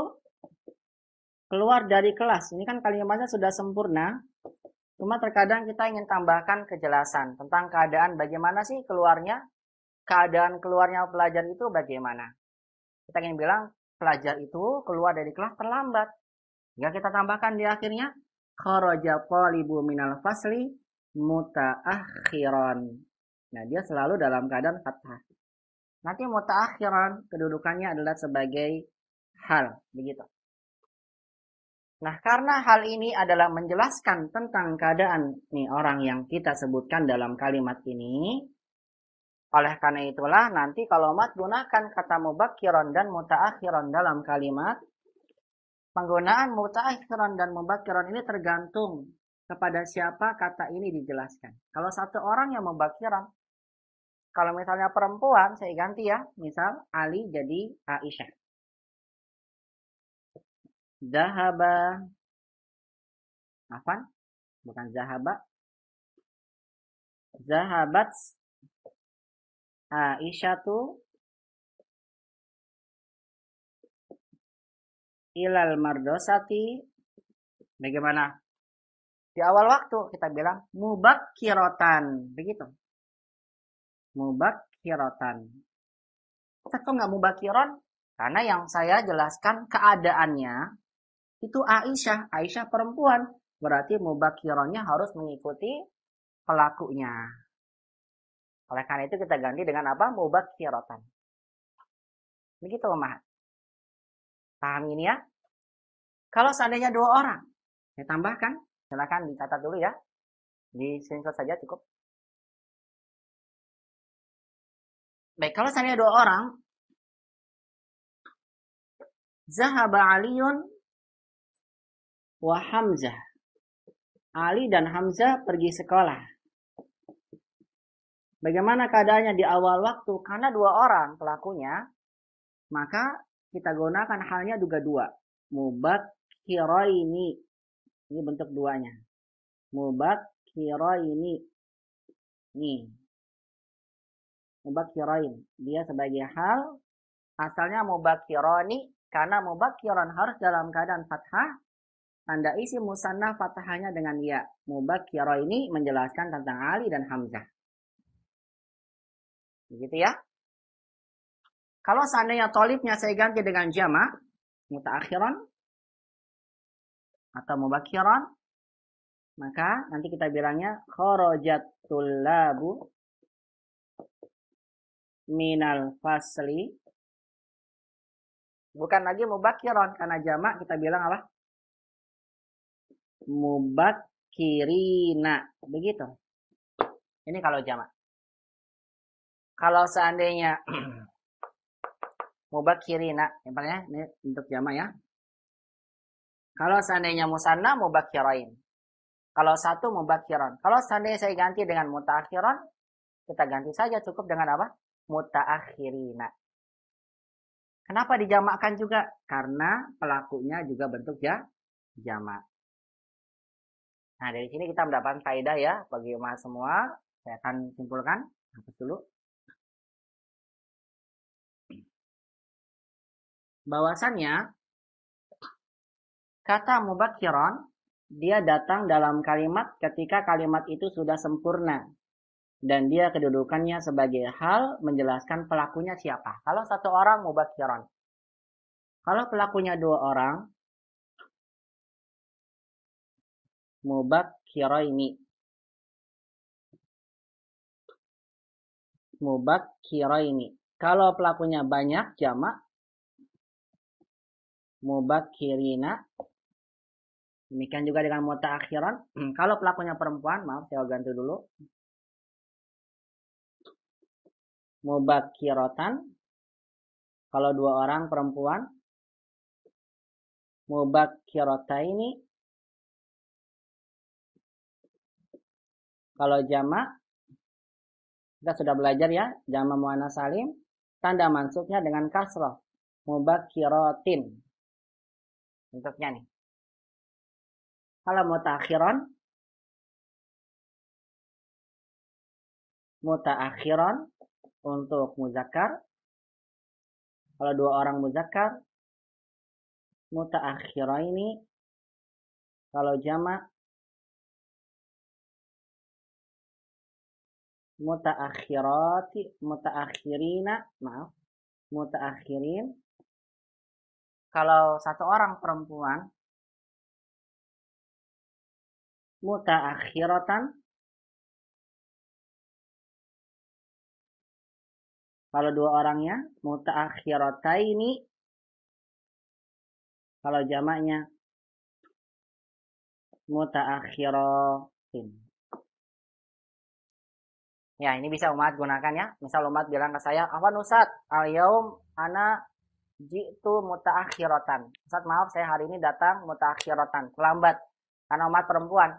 keluar dari kelas. Ini kan kalimatnya sudah sempurna. Cuma terkadang kita ingin tambahkan kejelasan tentang keadaan bagaimana sih keluarnya, keadaan keluarnya pelajar itu bagaimana. Kita ingin bilang pelajar itu keluar dari kelas terlambat. Ya kita tambahkan di akhirnya kharaja polibu minal fasli mutaakhiran. Nah, dia selalu dalam keadaan fathah. Nanti mutaakhiran kedudukannya adalah sebagai hal, begitu. Nah, karena hal ini adalah menjelaskan tentang keadaan nih orang yang kita sebutkan dalam kalimat ini. Oleh karena itulah nanti kalau mat gunakan kata mubakiron dan mutaakhiron dalam kalimat. Penggunaan mutaakhiron dan mubakiron ini tergantung kepada siapa kata ini dijelaskan. Kalau satu orang yang mubakiron. kalau misalnya perempuan saya ganti ya, misal Ali jadi Aisyah. Zahaba. apa? Bukan zahaba. Zahabat tu. ilal mardosati bagaimana di awal waktu kita bilang mubak kirotan begitu mubak kirotan kok nggak mubak kiron karena yang saya jelaskan keadaannya itu Aisyah. Aisyah perempuan. Berarti mubakironnya harus mengikuti pelakunya. Oleh karena itu kita ganti dengan apa? Mubakirotan. Begitu lemah. Paham ini ya? Kalau seandainya dua orang, saya tambahkan. Silahkan dicatat dulu ya. Di sini saja cukup. Baik, kalau seandainya dua orang, Zahaba Aliun wa Hamzah. Ali dan Hamzah pergi sekolah. Bagaimana keadaannya di awal waktu? Karena dua orang pelakunya, maka kita gunakan halnya juga dua. Mubakkiraini. Ini ini bentuk duanya. ini. Nih. Mubakkirain. Dia sebagai hal asalnya mubakironi karena mubakiron harus dalam keadaan fathah Tanda isi musanna fathahnya dengan ya. Mubakkiro ini menjelaskan tentang Ali dan Hamzah. Begitu ya. Kalau seandainya tolibnya saya ganti dengan jama, muta mutaakhiran atau mubakiran, maka nanti kita bilangnya khorojat tullabu minal fasli. Bukan lagi mubakiran, karena jama kita bilang apa? mubak mubakkirina. Begitu. Ini kalau jamak. Kalau seandainya mubak mubakkirina, yang ya, ini untuk jamak ya. Kalau seandainya musanna kirain Kalau satu mubak kiron Kalau seandainya saya ganti dengan mutakhiran, kita ganti saja cukup dengan apa? Mutaakhirina. Kenapa dijamakkan juga? Karena pelakunya juga bentuk ya jamak. Nah, dari sini kita mendapatkan faedah ya bagi umat semua. Saya akan simpulkan. Hapus dulu. Bahwasannya, kata mubakiron, dia datang dalam kalimat ketika kalimat itu sudah sempurna. Dan dia kedudukannya sebagai hal menjelaskan pelakunya siapa. Kalau satu orang mubakiron. Kalau pelakunya dua orang, Mubak Mubak ini, mubakkiraini ini. kalau pelakunya banyak jamak Kirina, demikian juga dengan mota akhiran. kalau pelakunya perempuan maaf saya ganti dulu Mubak Kirotan, kalau dua orang perempuan Mubak ini. Kalau jama, kita sudah belajar ya jama muana salim tanda masuknya dengan kasroh mubakirotin. bentuknya nih kalau mutakhiron mutaakhiron untuk muzakar kalau dua orang muzakkar mutakhiron ini kalau jamak mutaakhirati mutaakhirina maaf mutaakhirin kalau satu orang perempuan mutaakhiratan kalau dua orangnya mutaakhirataini kalau jamaknya mutaakhiratin Ya, ini bisa umat gunakan ya. Misal umat bilang ke saya, apa nusat al-yaum ana jitu mutaakhiratan." Ustaz, maaf saya hari ini datang mutaakhiratan, terlambat karena umat perempuan.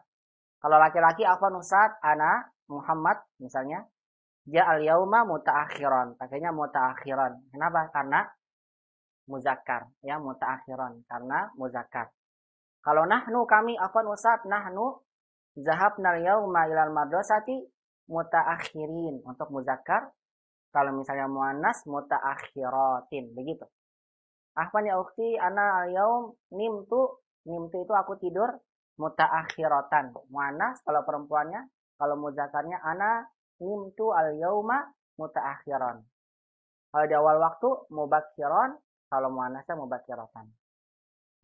Kalau laki-laki, apa nusat ana Muhammad" misalnya, "Ja al-yauma mutaakhiron." Pakainya mutaakhiron. Kenapa? Karena muzakkar, ya mutaakhiron karena muzakkar. Kalau nahnu kami, apa nusat nahnu zahab al-yauma ilal madrasati Muta akhirin untuk muzakkar. Kalau misalnya muanas, muta mutaakhiratin begitu. Ahwan ya ukti ana nim tu, nim tu itu aku tidur muta mutaakhiratan. Muanas, kalau perempuannya, kalau muzakarnya ana nimtu al-yauma mutaakhiran. Kalau di awal waktu mubakhiron, kalau muanasnya mubakhiratan.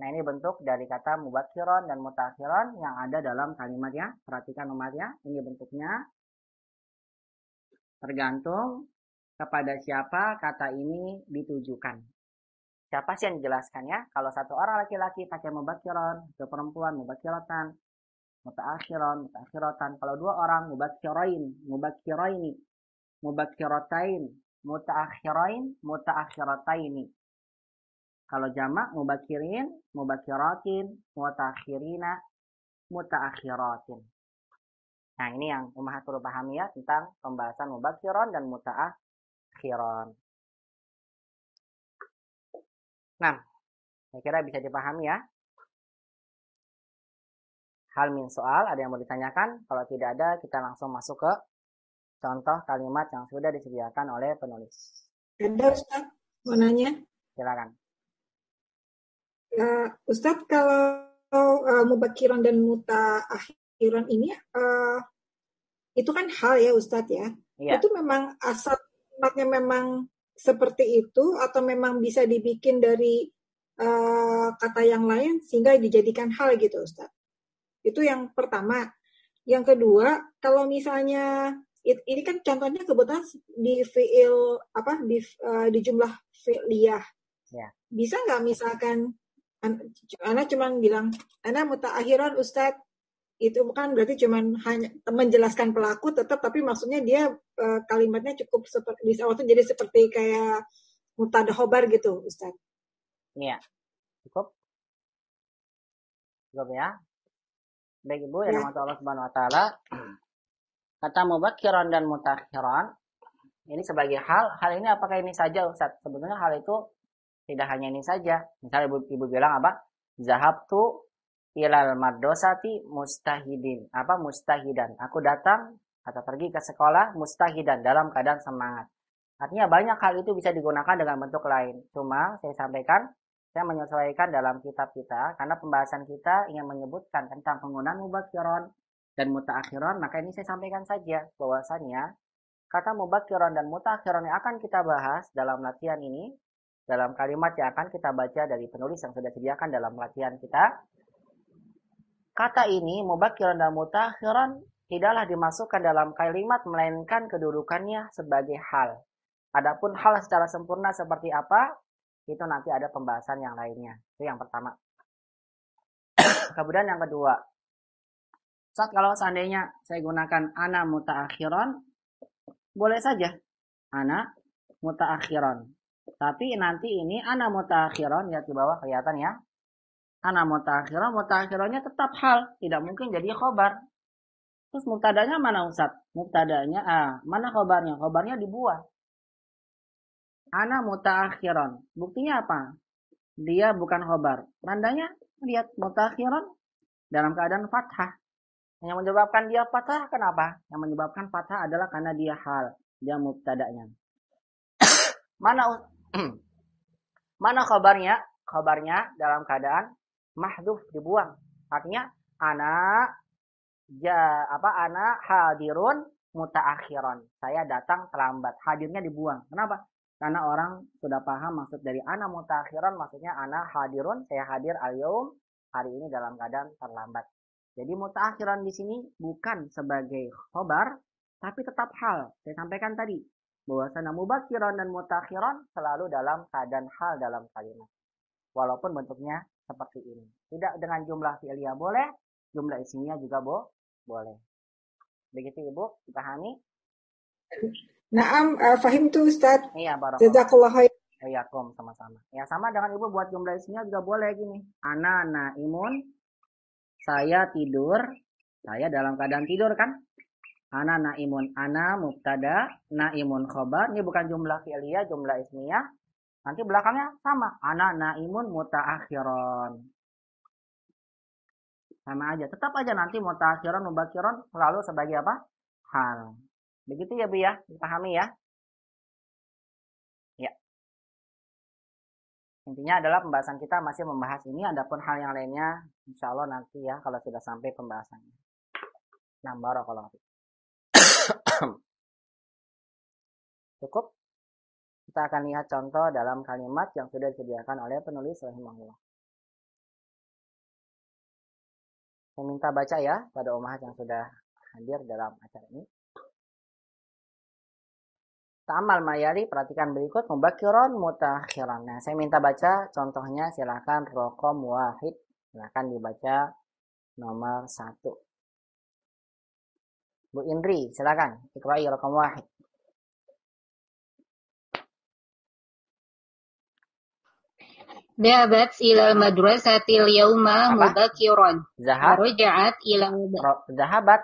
Nah ini bentuk dari kata mubakhiron dan mutakhiron yang ada dalam kalimatnya, Perhatikan umatnya, ini bentuknya. Tergantung kepada siapa kata ini ditujukan. Siapa sih yang dijelaskan ya? Kalau satu orang laki-laki pakai mubakiron, satu perempuan mubakirotan, mutaakhiron, mutaakhirotan. Kalau dua orang mubakiroin, mubakiroini, mubakirotain, mutaakhiroin, mutaakhirotaini. Kalau jamak mubakirin, mubakirotin, mutaakhirina, mutaakhirotin. Nah, ini yang Ummahat perlu pahami ya tentang pembahasan mubakhiron dan mutaah khiron. Nah, saya kira bisa dipahami ya. Hal min soal, ada yang mau ditanyakan? Kalau tidak ada, kita langsung masuk ke contoh kalimat yang sudah disediakan oleh penulis. Ada Ustaz, mau nanya? Silakan. Uh, Ustaz, kalau uh, dan mutaah Iran ini uh, itu kan hal ya Ustadz ya. ya. Itu memang asal tempatnya memang seperti itu atau memang bisa dibikin dari uh, kata yang lain sehingga dijadikan hal gitu Ustadz. Itu yang pertama. Yang kedua, kalau misalnya it, ini kan contohnya kebetulan di fiil apa di uh, di jumlah fi'liyah. Ya. Bisa nggak misalkan Ana cuma bilang Ana muta akhiran Ustadz itu bukan berarti cuman hanya menjelaskan pelaku tetap tapi maksudnya dia e, kalimatnya cukup seperti bisa waktu jadi seperti kayak mutada hobar gitu Ustaz. Iya. Cukup. Cukup ya. Baik Ibu yang ya. ya. Allah Subhanahu wa taala. Kata mubakiran dan mutakhiran ini sebagai hal, hal ini apakah ini saja Ustaz? sebenarnya hal itu tidak hanya ini saja. Misalnya Ibu, Ibu bilang apa? Zahab tu ilal mardosati mustahidin apa mustahidan aku datang atau pergi ke sekolah mustahidan dalam keadaan semangat artinya banyak hal itu bisa digunakan dengan bentuk lain cuma saya sampaikan saya menyesuaikan dalam kitab kita karena pembahasan kita ingin menyebutkan tentang penggunaan mubakiron dan mutaakhiron maka ini saya sampaikan saja bahwasanya kata mubakiron dan mutaakhiron yang akan kita bahas dalam latihan ini dalam kalimat yang akan kita baca dari penulis yang sudah sediakan dalam latihan kita Kata ini mubakiran dan mutakhiran tidaklah dimasukkan dalam kalimat melainkan kedudukannya sebagai hal. Adapun hal secara sempurna seperti apa, itu nanti ada pembahasan yang lainnya. Itu yang pertama. Kemudian yang kedua, saat kalau seandainya saya gunakan ana mutaakhiron, boleh saja ana mutaakhiron. Tapi nanti ini ana mutaakhiron, lihat di bawah kelihatan ya. Anak mutakhirah, mutakhirahnya tetap hal. Tidak mungkin jadi khobar. Terus mutadanya mana Ustaz? Mutadanya Ah, mana khobarnya? Khobarnya dibuat. Anak mutakhiron. Buktinya apa? Dia bukan khobar. Tandanya lihat mutakhiron dalam keadaan fathah. Yang menyebabkan dia fathah kenapa? Yang menyebabkan fathah adalah karena dia hal. Dia mutadanya. mana mana khobarnya? Khobarnya dalam keadaan mahdhuf dibuang. Artinya ana ja apa anak hadirun mutaakhiron. Saya datang terlambat. Hadirnya dibuang. Kenapa? Karena orang sudah paham maksud dari anak mutaakhiron maksudnya anak hadirun, saya hadir al hari ini dalam keadaan terlambat. Jadi mutaakhiron di sini bukan sebagai khobar tapi tetap hal. Saya sampaikan tadi bahwa bahwasanya mubakiron dan mutakhiron selalu dalam keadaan hal dalam kalimat. Walaupun bentuknya seperti ini. Tidak dengan jumlah fi'liyah boleh, jumlah ismiyah juga bo boleh. Begitu Ibu, dipahami? Naam, uh, eh, fahim tuh Ustaz. Iya, barakallah. Jazakallah iya, sama-sama. Ya sama dengan Ibu buat jumlah isinya juga boleh gini. Ana naimun saya tidur. Saya dalam keadaan tidur kan? Ana naimun ana mubtada naimun khobar. Ini bukan jumlah fi'liyah, jumlah ismiyah. Nanti belakangnya sama. Ana naimun akhiron, Sama aja. Tetap aja nanti muta akhiron, mubakiron selalu sebagai apa? Hal. Begitu ya Bu ya. Dipahami ya. Ya. Intinya adalah pembahasan kita masih membahas ini. Adapun hal yang lainnya. Insya Allah nanti ya. Kalau sudah sampai pembahasannya. Nah, kalau kalau Kita akan lihat contoh dalam kalimat yang sudah disediakan oleh penulis rahimahullah. Saya minta baca ya pada umat yang sudah hadir dalam acara ini. Tamal mayari, perhatikan berikut, mubakiron mutakhiran. Nah, saya minta baca contohnya silahkan rokom wahid. Silahkan dibaca nomor satu. Bu Indri, silakan. Ikhwai rokom wahid. Dhabat ila madrasatil yauma mubakiron. Zahab. ilal ila Zahabat.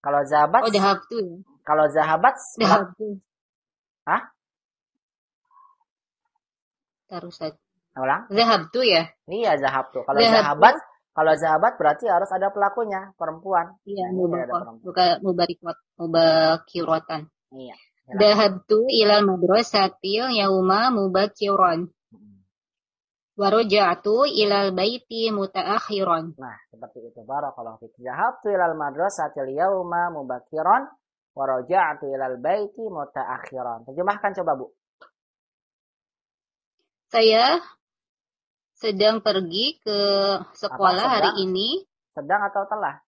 Kalau zahabat. Oh, zahabtu. Kalau zahabat. Zahabtu. Hah? Taruh saja. Ulang. Zahabtu ya? Iya, zahabtu. Kalau zahabat, kalau zahabat berarti harus ada pelakunya, perempuan. Iya, mubakor. Bukan mubarikot, mubakirotan. Iya. Zahabtu ilal madrasatil yauma mubakiran waruja'tu ilal baiti mutaakhiron. Nah, seperti itu. Barakallahu fiik. Zahabtu ilal madrasati al-yawma mubakhiron. wa atu ilal baiti mutaakhiron. Terjemahkan coba, Bu. Saya sedang pergi ke sekolah hari ini. Sedang atau telah?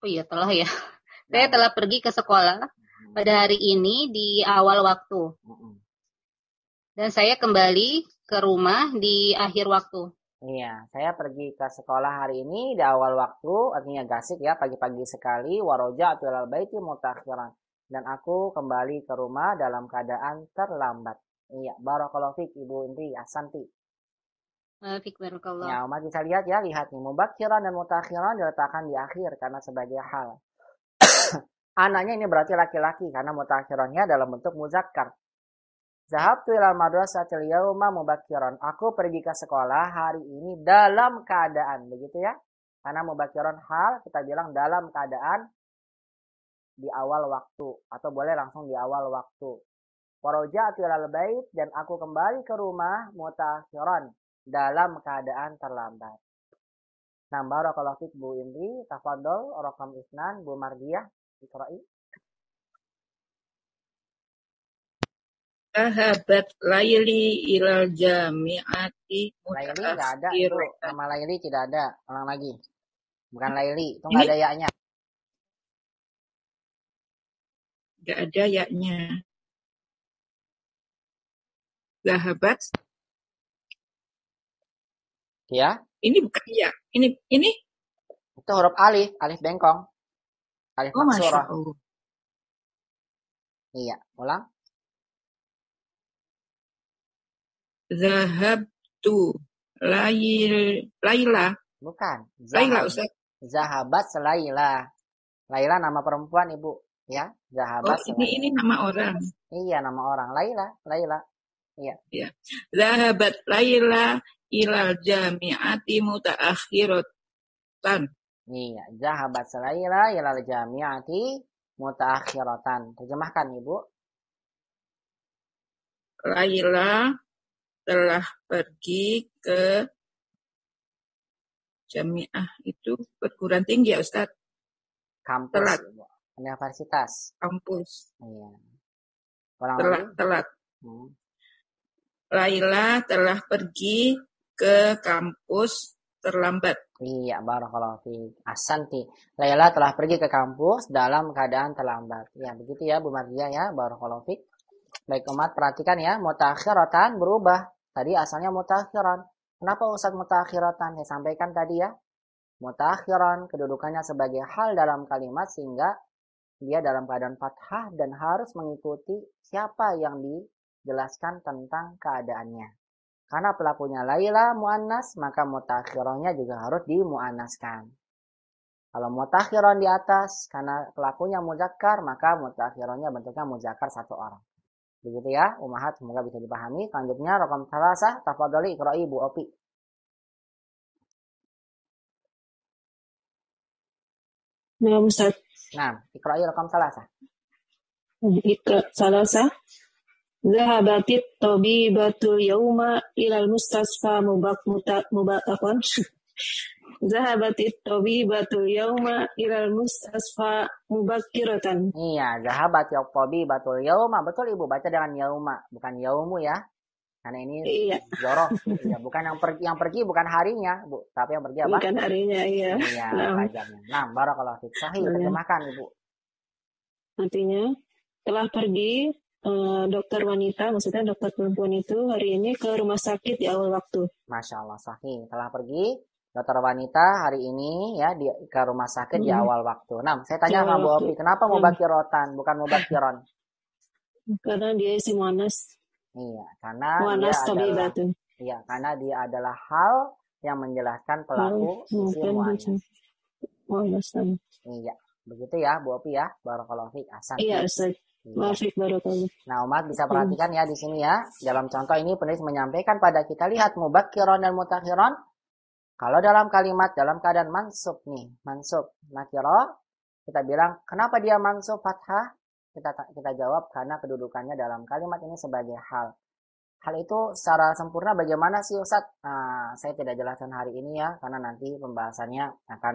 Oh iya, telah ya. Nah. Saya telah pergi ke sekolah hmm. pada hari ini di awal waktu. Hmm dan saya kembali ke rumah di akhir waktu. Iya, saya pergi ke sekolah hari ini di awal waktu, artinya gasik ya, pagi-pagi sekali, waroja atau baiti mutakhiran. Dan aku kembali ke rumah dalam keadaan terlambat. Iya, barakallahu fiik Ibu Indri Asanti. Fik barakallah. Ya, Umar bisa lihat ya, lihat nih. mutakhiran dan mutakhiran diletakkan di akhir karena sebagai hal. Anaknya ini berarti laki-laki karena mutakhirannya dalam bentuk muzakkar Zahab Zahabtu ilal rumah yauma mubakiron. Aku pergi ke sekolah hari ini dalam keadaan. Begitu ya. Karena mubakiron hal kita bilang dalam keadaan di awal waktu. Atau boleh langsung di awal waktu. Waroja'atu ilal bait. Dan aku kembali ke rumah mutakiron. Dalam keadaan terlambat. Nambah rokalafik Bu Indri. Tafadol. Rokam Isnan. Bu Mardiah. Ikrai. Zahabat Laili ilal jami'ati Laili nggak ada itu. Nama Laili tidak ada. Ulang lagi. Bukan Laili. Itu nggak ada yaknya. Nggak ada yaknya. Zahabat. Ya. Ini bukan ya. Ini ini itu huruf alif, alif bengkong. Alif oh, Iya, ulang. Zahabtu. Lail, Laila. Bukan. Zahab. Laila Ustaz. Zahabat Laila. Laila nama perempuan Ibu, ya. Zahabat. Oh, ini ini nama orang. Iya, nama orang. Laila, Laila. Iya. Iya. Zahabat Laila ilal jami'ati mutaakhiratan. Iya, zahabat Laila ilal jami'ati mutaakhiratan. Terjemahkan Ibu. Laila telah pergi ke jamiah itu perguruan tinggi ya Ustaz? Kampus. Telat. Universitas. Kampus. Iya. Orang telat, telat. Hmm. Laila telah pergi ke kampus terlambat. Iya, barakallahu fi asanti. Laila telah pergi ke kampus dalam keadaan terlambat. Ya, begitu ya Bu Maria ya, barakallahu fi. Baik umat perhatikan ya, mutakhiratan berubah Tadi asalnya mutakhiran. Kenapa Ustaz mutakhiratan? Saya sampaikan tadi ya. Mutakhiran kedudukannya sebagai hal dalam kalimat sehingga dia dalam keadaan fathah dan harus mengikuti siapa yang dijelaskan tentang keadaannya. Karena pelakunya Laila muannas, maka mutakhirannya juga harus dimuannaskan. Kalau mutakhiron di atas karena pelakunya muzakkar, maka mutakhironnya bentuknya muzakkar satu orang. Begitu ya, umahat semoga bisa dipahami. Selanjutnya rokam terasa tafadhali ikra'i Bu Opi. Nah, Ustaz. Nah, ikra'i rokam salasa. Ikra salasa. Zahabatit tabibatul yauma ilal mustasfa mubak muta apa? Zahabat at-tabibatu yawma ilal mustasfa mubakiratan. Iya, zahabat yaktobi batul yauma. Betul Ibu baca dengan yauma, bukan yaumu ya. Karena ini iya. jorok. ya, bukan yang pergi yang pergi bukan harinya, Bu, tapi yang pergi apa? Bukan harinya, iya. Iya, pelajarnya. Nah. nah, barakallahu fiik. Sahih nah. terjemahkan, Ibu. Artinya telah pergi eh, dokter wanita, maksudnya dokter perempuan itu hari ini ke rumah sakit di awal waktu. Masya Allah, sahih. Telah pergi dokter wanita hari ini ya di ke rumah sakit hmm. di mm-hmm. awal waktu. Nah, saya tanya sama Bu Opi, kenapa mau mm. bagi rotan bukan mau bagi ron? Karena dia si Monas. Iya, karena Monas dia adalah, batu. Iya, karena dia adalah hal yang menjelaskan pelaku si Monas. Iya, begitu ya Bu Opi ya, barakallahu fiik asan. Iya, Ustaz. Iya. Maafik Nah, umat bisa mm. perhatikan ya di sini ya. Dalam contoh ini penulis menyampaikan pada kita lihat mubakiron dan mutakhiron kalau dalam kalimat dalam keadaan mansub nih, mansub nakiro, kita bilang kenapa dia mansub fathah? Kita kita jawab karena kedudukannya dalam kalimat ini sebagai hal. Hal itu secara sempurna bagaimana sih Ustadz? Uh, ah, saya tidak jelaskan hari ini ya, karena nanti pembahasannya akan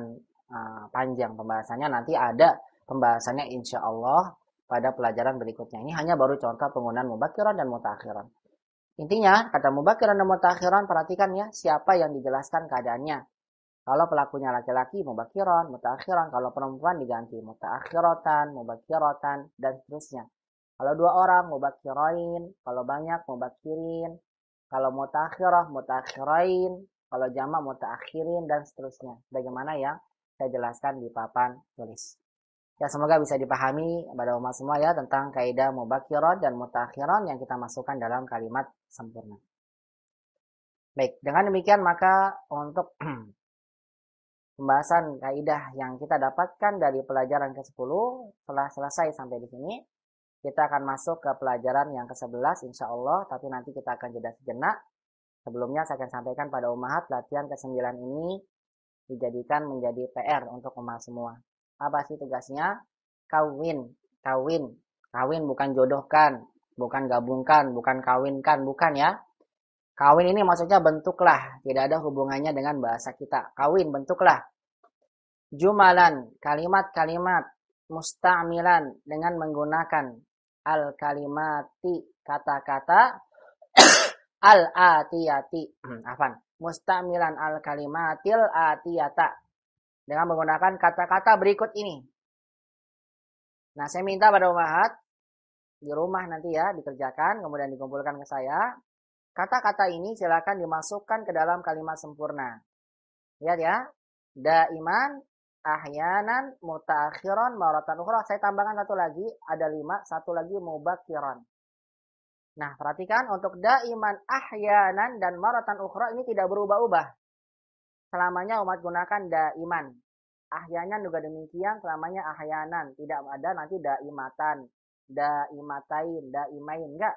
uh, panjang. Pembahasannya nanti ada pembahasannya insya Allah pada pelajaran berikutnya. Ini hanya baru contoh penggunaan mubakiran dan mutakhiran. Intinya, kata mubakiran dan mutakhiron perhatikan ya siapa yang dijelaskan keadaannya. Kalau pelakunya laki-laki mubakiron, mutakhiron. Kalau perempuan diganti mutakhiratan mubakiratan dan seterusnya. Kalau dua orang mubakiroin, kalau banyak mubakirin, kalau mutakhirah mutakhiroin, kalau jamak mutakhirin, dan seterusnya. Bagaimana ya saya jelaskan di papan tulis. Ya semoga bisa dipahami pada umat semua ya tentang kaidah mubakiron dan mutakhiron yang kita masukkan dalam kalimat sempurna. Baik, dengan demikian maka untuk pembahasan kaidah yang kita dapatkan dari pelajaran ke-10 telah selesai sampai di sini. Kita akan masuk ke pelajaran yang ke-11 insya Allah, tapi nanti kita akan jeda sejenak. Sebelumnya saya akan sampaikan pada umahat latihan ke-9 ini dijadikan menjadi PR untuk umat semua apa sih tugasnya kawin kawin kawin bukan jodohkan bukan gabungkan bukan kawinkan bukan ya kawin ini maksudnya bentuklah tidak ada hubungannya dengan bahasa kita kawin bentuklah jumalan kalimat-kalimat mustamilan dengan menggunakan al kalimati kata-kata al atiyati afan mustamilan al kalimatil atiyata dengan menggunakan kata-kata berikut ini. Nah, saya minta pada umat di rumah nanti ya dikerjakan, kemudian dikumpulkan ke saya. Kata-kata ini silakan dimasukkan ke dalam kalimat sempurna. Lihat ya, daiman, ahyanan, mutakhiron, maratan ukhra. Saya tambahkan satu lagi, ada lima, satu lagi mubakiron. Nah, perhatikan untuk daiman, ahyanan, dan maratan ukhra ini tidak berubah-ubah selamanya umat gunakan daiman. Ahyanan juga demikian, selamanya ahyanan. Tidak ada nanti daimatan, daimatain, daimain. Enggak.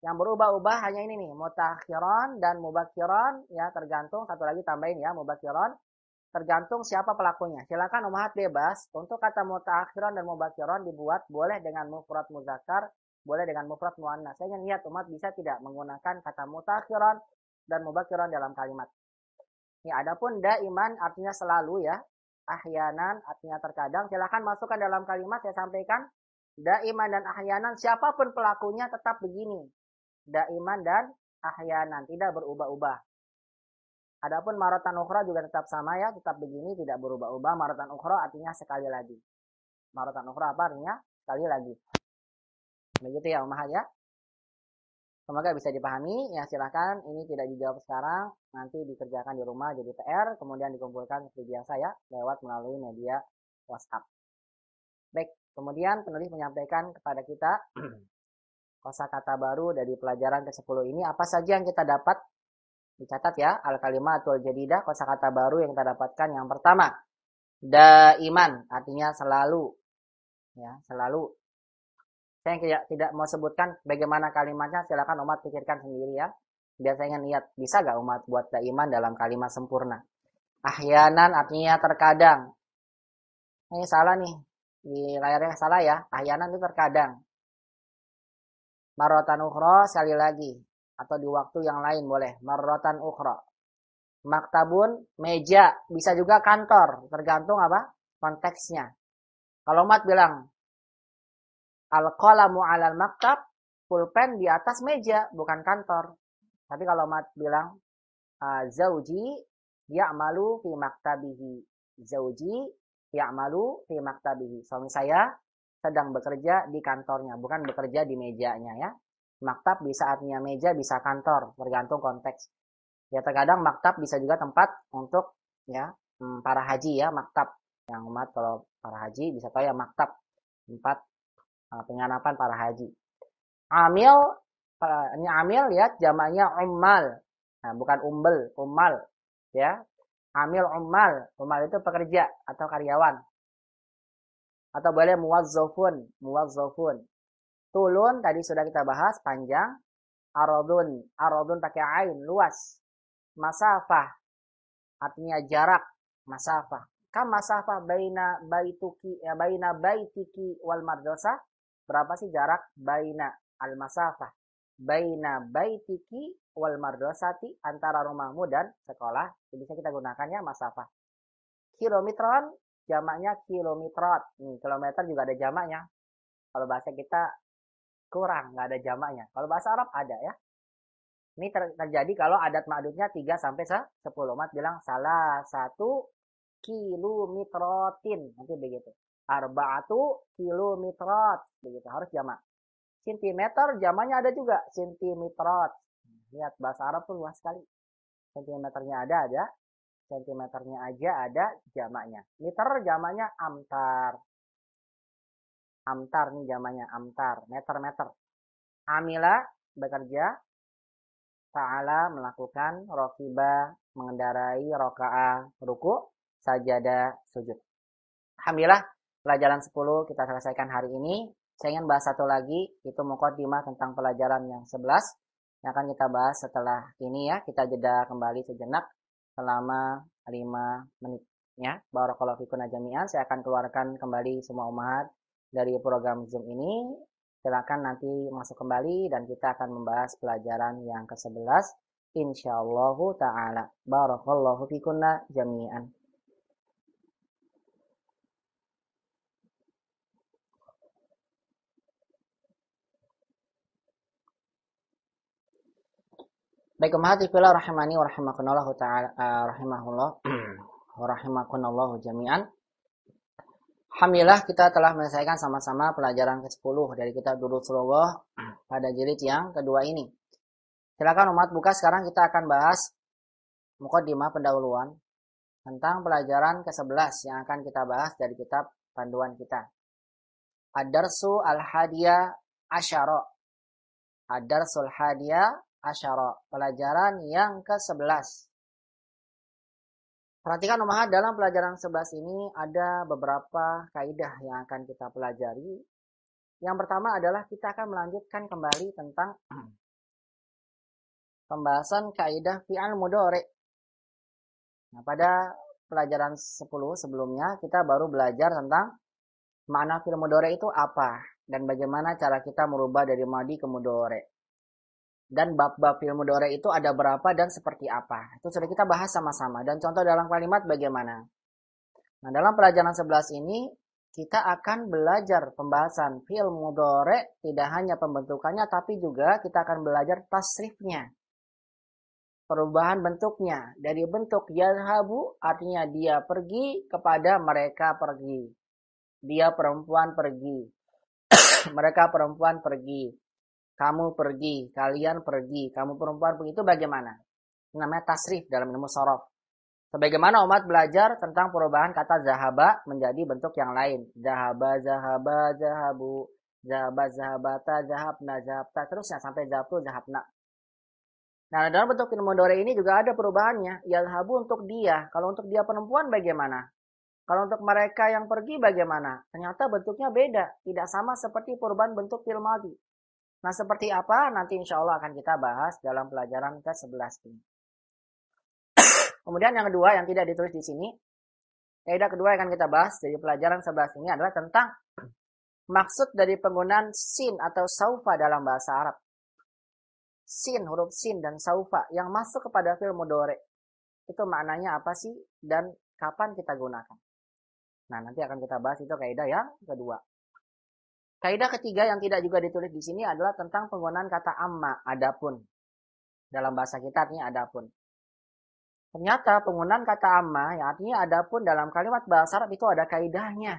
Yang berubah-ubah hanya ini nih, mutakhiron dan mubakhiron. Ya, tergantung, satu lagi tambahin ya, mubakhiron. Tergantung siapa pelakunya. Silakan umat bebas. Untuk kata mutakhiron dan mubakhiron dibuat boleh dengan mufrad muzakar, boleh dengan mufrad muannas. Saya ingin lihat umat bisa tidak menggunakan kata mutakhiron dan mubakhiron dalam kalimat. Ya, adapun daiman artinya selalu ya. Ahyanan artinya terkadang. Silahkan masukkan dalam kalimat saya sampaikan. Daiman dan ahyanan siapapun pelakunya tetap begini. Daiman dan ahyanan tidak berubah-ubah. Adapun maratan ukhra juga tetap sama ya, tetap begini tidak berubah-ubah. Maratan ukhra artinya sekali lagi. Maratan ukhra apa artinya? Sekali lagi. Begitu ya Umar ya. Semoga bisa dipahami. Ya silahkan, ini tidak dijawab sekarang. Nanti dikerjakan di rumah jadi PR, kemudian dikumpulkan seperti biasa ya, lewat melalui media WhatsApp. Baik, kemudian penulis menyampaikan kepada kita Kosa kata baru dari pelajaran ke-10 ini apa saja yang kita dapat dicatat ya al kalimatul jadidah Kosa kata baru yang kita dapatkan yang pertama daiman artinya selalu ya selalu saya tidak tidak mau sebutkan bagaimana kalimatnya, silakan umat pikirkan sendiri ya. Biar saya ingin lihat, bisa gak umat buat iman dalam kalimat sempurna? Ahyanan artinya terkadang. Ini salah nih, di layarnya salah ya. Ahyanan itu terkadang. Marotan ukhro, sekali lagi. Atau di waktu yang lain boleh. Marotan ukhro. Maktabun, meja. Bisa juga kantor. Tergantung apa? Konteksnya. Kalau umat bilang, Al-qalamu 'alal maktab, pulpen di atas meja, bukan kantor. Tapi kalau mat bilang ah, zauji ya'malu fi maktabihi. Zauji ya'malu fi maktabihi. Suami saya sedang bekerja di kantornya, bukan bekerja di mejanya ya. Maktab bisa artinya meja, bisa kantor, tergantung konteks. Ya terkadang maktab bisa juga tempat untuk ya hmm, para haji ya, maktab. Yang umat kalau para haji bisa tahu ya maktab tempat Ah, penginapan para haji. Amil, ini amil ya, jamaknya ummal. Nah, bukan umbel, ummal. Ya, amil ummal. Ummal itu pekerja atau karyawan. Atau boleh muwazzafun, muwazzafun. Tulun tadi sudah kita bahas panjang. Arodun, arodun pakai ain, luas. Masafah, artinya jarak, masafah. Kam masafah baina baituki ya baina baitiki wal madrasah berapa sih jarak baina al-masafah baina baitiki wal mardosati antara rumahmu dan sekolah Jadi bisa kita gunakannya masafah kilometron jamaknya kilometrot. nih kilometer juga ada jamaknya kalau bahasa kita kurang nggak ada jamaknya kalau bahasa Arab ada ya ini terjadi kalau adat madunya 3 sampai 10 mat bilang salah satu kilometrotin nanti begitu arba'atu kilometrat begitu harus jamak sentimeter jamaknya ada juga sentimetrat lihat bahasa Arab tuh luas sekali sentimeternya ada ada sentimeternya aja ada jamaknya meter jamaknya amtar amtar nih jamaknya amtar meter meter amila bekerja ta'ala melakukan rokiba mengendarai roka'a ruku sajadah sujud alhamdulillah pelajaran 10 kita selesaikan hari ini. Saya ingin bahas satu lagi, itu mukaddimah tentang pelajaran yang 11 yang akan kita bahas setelah ini ya. Kita jeda kembali sejenak selama 5 menit ya. Barakallahu fikum ajamian. Ya Saya akan keluarkan kembali semua umat dari program Zoom ini. Silakan nanti masuk kembali dan kita akan membahas pelajaran yang ke-11 insyaallah taala barakallahu fikunna ya jami'an Baik kemahati fillah rahimani wa rahimakunallahu ta'ala eh, rahimahullah wa rahimakunallahu jami'an. Alhamdulillah kita telah menyelesaikan sama-sama pelajaran ke-10 dari kitab Durusulullah pada jilid yang kedua ini. Silakan umat buka sekarang kita akan bahas mukaddimah pendahuluan tentang pelajaran ke-11 yang akan kita bahas dari kitab panduan kita. Ad-Darsu Al-Hadiya Asyara. Ad-Darsul hadiyah asyara ad Al-Hadiyah asyara. Pelajaran yang ke-11. Perhatikan Umar dalam pelajaran 11 ini ada beberapa kaidah yang akan kita pelajari. Yang pertama adalah kita akan melanjutkan kembali tentang pembahasan kaidah fi'al mudore. Nah, pada pelajaran 10 sebelumnya kita baru belajar tentang makna fi'al mudore itu apa dan bagaimana cara kita merubah dari madi ke mudore dan bab-bab ilmu dore itu ada berapa dan seperti apa. Itu sudah kita bahas sama-sama dan contoh dalam kalimat bagaimana. Nah, dalam pelajaran 11 ini kita akan belajar pembahasan fi'il mudore tidak hanya pembentukannya tapi juga kita akan belajar tasrifnya. Perubahan bentuknya dari bentuk yadhabu artinya dia pergi kepada mereka pergi. Dia perempuan pergi. mereka perempuan pergi kamu pergi, kalian pergi, kamu perempuan pergi itu bagaimana? Ini namanya tasrif dalam ilmu sorof. Sebagaimana umat belajar tentang perubahan kata zahaba menjadi bentuk yang lain. Zahaba, zahaba, zahabu, zahaba, zahabata, zahabna, zahabta, terusnya sampai zahabtu, zahabna. Nah, dalam bentuk ilmu dore ini juga ada perubahannya. Yalhabu untuk dia. Kalau untuk dia perempuan bagaimana? Kalau untuk mereka yang pergi bagaimana? Ternyata bentuknya beda. Tidak sama seperti perubahan bentuk fil madi. Nah, seperti apa nanti insya Allah akan kita bahas dalam pelajaran ke-11 ini. Kemudian yang kedua yang tidak ditulis di sini, kaidah kedua yang akan kita bahas dari pelajaran 11 ini adalah tentang maksud dari penggunaan sin atau saufa dalam bahasa Arab. Sin, huruf sin dan saufa yang masuk kepada film mudore. Itu maknanya apa sih dan kapan kita gunakan? Nah, nanti akan kita bahas itu kaidah yang kedua. Kaidah ketiga yang tidak juga ditulis di sini adalah tentang penggunaan kata amma, adapun. Dalam bahasa kita artinya adapun. Ternyata penggunaan kata amma yang artinya adapun dalam kalimat bahasa Arab itu ada kaidahnya.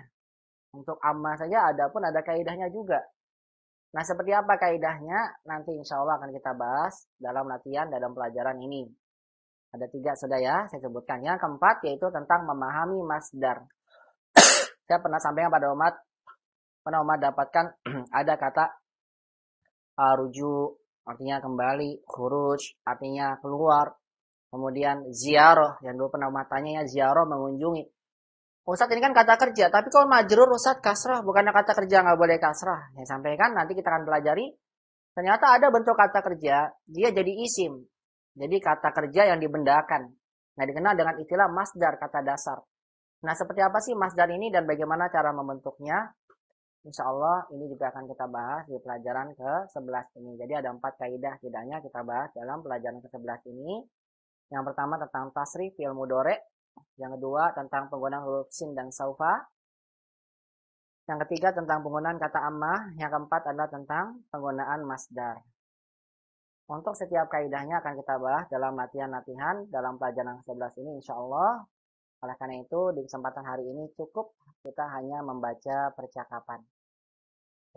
Untuk amma saja adapun ada kaidahnya juga. Nah, seperti apa kaidahnya? Nanti insya Allah akan kita bahas dalam latihan dalam pelajaran ini. Ada tiga sudah ya, saya sebutkan. Yang keempat yaitu tentang memahami masdar. saya pernah sampaikan pada umat pernah Oma dapatkan ada kata uh, rujuk artinya kembali, khuruj artinya keluar, kemudian ziarah yang dulu pernah Umar tanya ya ziarah mengunjungi. Ustadz ini kan kata kerja, tapi kalau majrur Ustadz kasrah, bukannya kata kerja nggak boleh kasrah. Ya sampaikan nanti kita akan pelajari. Ternyata ada bentuk kata kerja, dia jadi isim. Jadi kata kerja yang dibendakan. Nah dikenal dengan istilah masdar, kata dasar. Nah seperti apa sih masdar ini dan bagaimana cara membentuknya? Insya Allah ini juga akan kita bahas di pelajaran ke-11 ini. Jadi ada empat kaidah setidaknya kita bahas dalam pelajaran ke-11 ini. Yang pertama tentang tasrif ilmu dore. Yang kedua tentang penggunaan huruf sin dan saufa. Yang ketiga tentang penggunaan kata ammah. Yang keempat adalah tentang penggunaan masdar. Untuk setiap kaidahnya akan kita bahas dalam latihan-latihan dalam pelajaran ke-11 ini insya Allah. Oleh karena itu di kesempatan hari ini cukup kita hanya membaca percakapan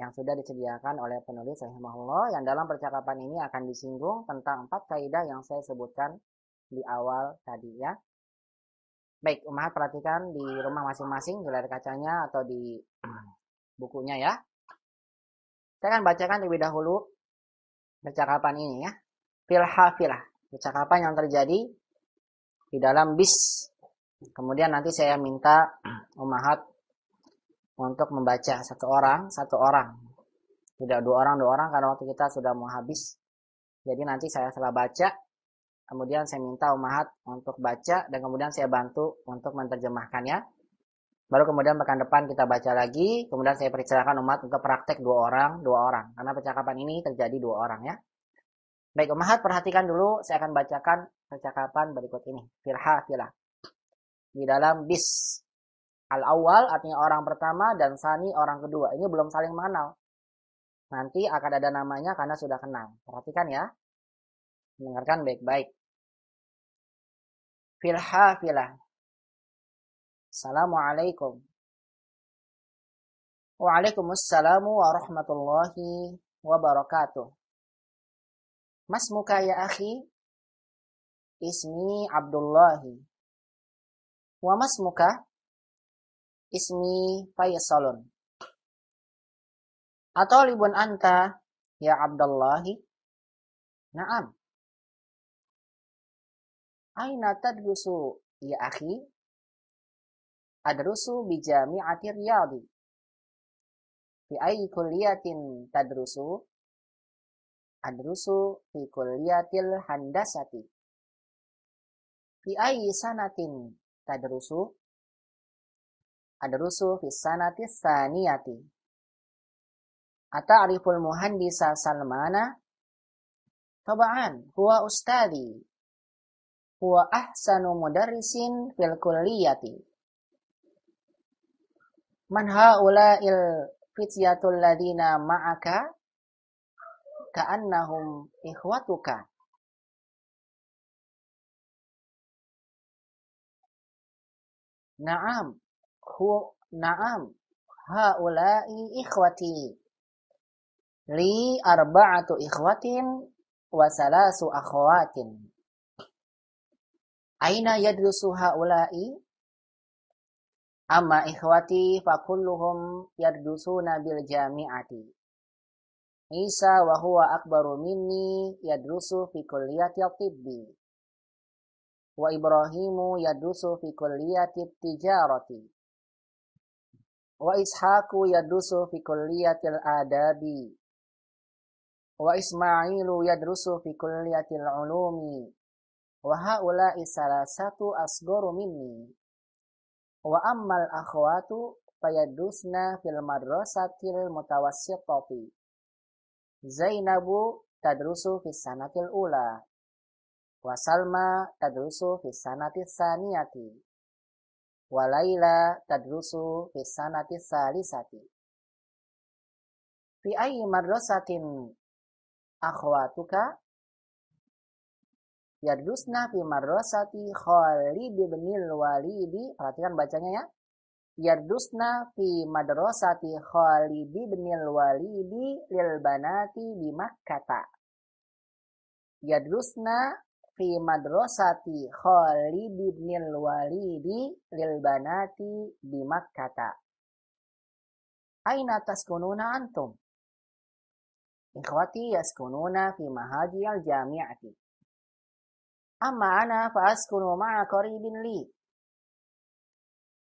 yang sudah disediakan oleh penulis rahimahullah yang dalam percakapan ini akan disinggung tentang empat kaidah yang saya sebutkan di awal tadi ya. Baik, umat perhatikan di rumah masing-masing di layar kacanya atau di bukunya ya. Saya akan bacakan terlebih dahulu percakapan ini ya. filha filah percakapan yang terjadi di dalam bis. Kemudian nanti saya minta umahat untuk membaca satu orang, satu orang. Tidak dua orang, dua orang karena waktu kita sudah mau habis. Jadi nanti saya setelah baca, kemudian saya minta umahat untuk baca dan kemudian saya bantu untuk menerjemahkannya. Baru kemudian pekan depan kita baca lagi, kemudian saya persilakan umat untuk praktek dua orang, dua orang. Karena percakapan ini terjadi dua orang ya. Baik umahat perhatikan dulu, saya akan bacakan percakapan berikut ini. Firha filah. Di dalam bis Al awal artinya orang pertama dan sani orang kedua. Ini belum saling mengenal. Nanti akan ada namanya karena sudah kenal. Perhatikan ya. Dengarkan baik-baik. Filha filah. Assalamualaikum. Waalaikumsalam warahmatullahi wabarakatuh. Mas muka ya akhi. Ismi Abdullahi. Wa mas muka ismi Faysalun. Atau libun anta ya Abdullahi? Naam. Aina tadrusu ya akhi? Adrusu bijami atir yadi, Fi ayi kulliyatin tadrusu? Adrusu fi kulliyatil handasati. Fi ayi sanatin tadrusu? ad-rusu fi sanati Ata'riful muhandisa Salmana? Taba'an, huwa ustadi. Huwa ahsanu mudarrisin fil kulliyati. Man ha'ula'il fityatul ladina ma'aka? Ka'annahum ikhwatuka. Naam, hu na'am haula'i ikhwati li arba'atu ikhwatin wa salasu akhwatin aina yadrusu haula'i amma ikhwati fakulluhum yadrusuna bil jami'ati Isa wa huwa akbaru minni yadrusu fi kulliyati tibbi wa Ibrahimu yadrusu fi kulliyati tijarati wa ishaku yadrusu fi kulliyatil adabi wa ismailu yadrusu fi kulliyatil ulumi wa haula'i salasatu asgorumini. minni wa ammal akhwatu fayadrusna fil madrasatil mutawassitati Zainabu tadrusu fi sanatil ula wa Salma tadrusu fi sanatil saniyati walaila tadrusu fi sanati salisati. Fi ayi madrasatin akhwatuka yadrusna fi madrasati Khalid bin Walid. Perhatikan bacanya ya. Yadrusna fi madrasati Khalid bin Walid lil banati di Makkah. Yadrusna fi madrasati Khalid bin Walidi lil banati di Makkah. Aina taskununa antum? Ikhwati yaskununa fi mahadi al-jami'ati. Amma ana fa askunu ma'a qaribin li.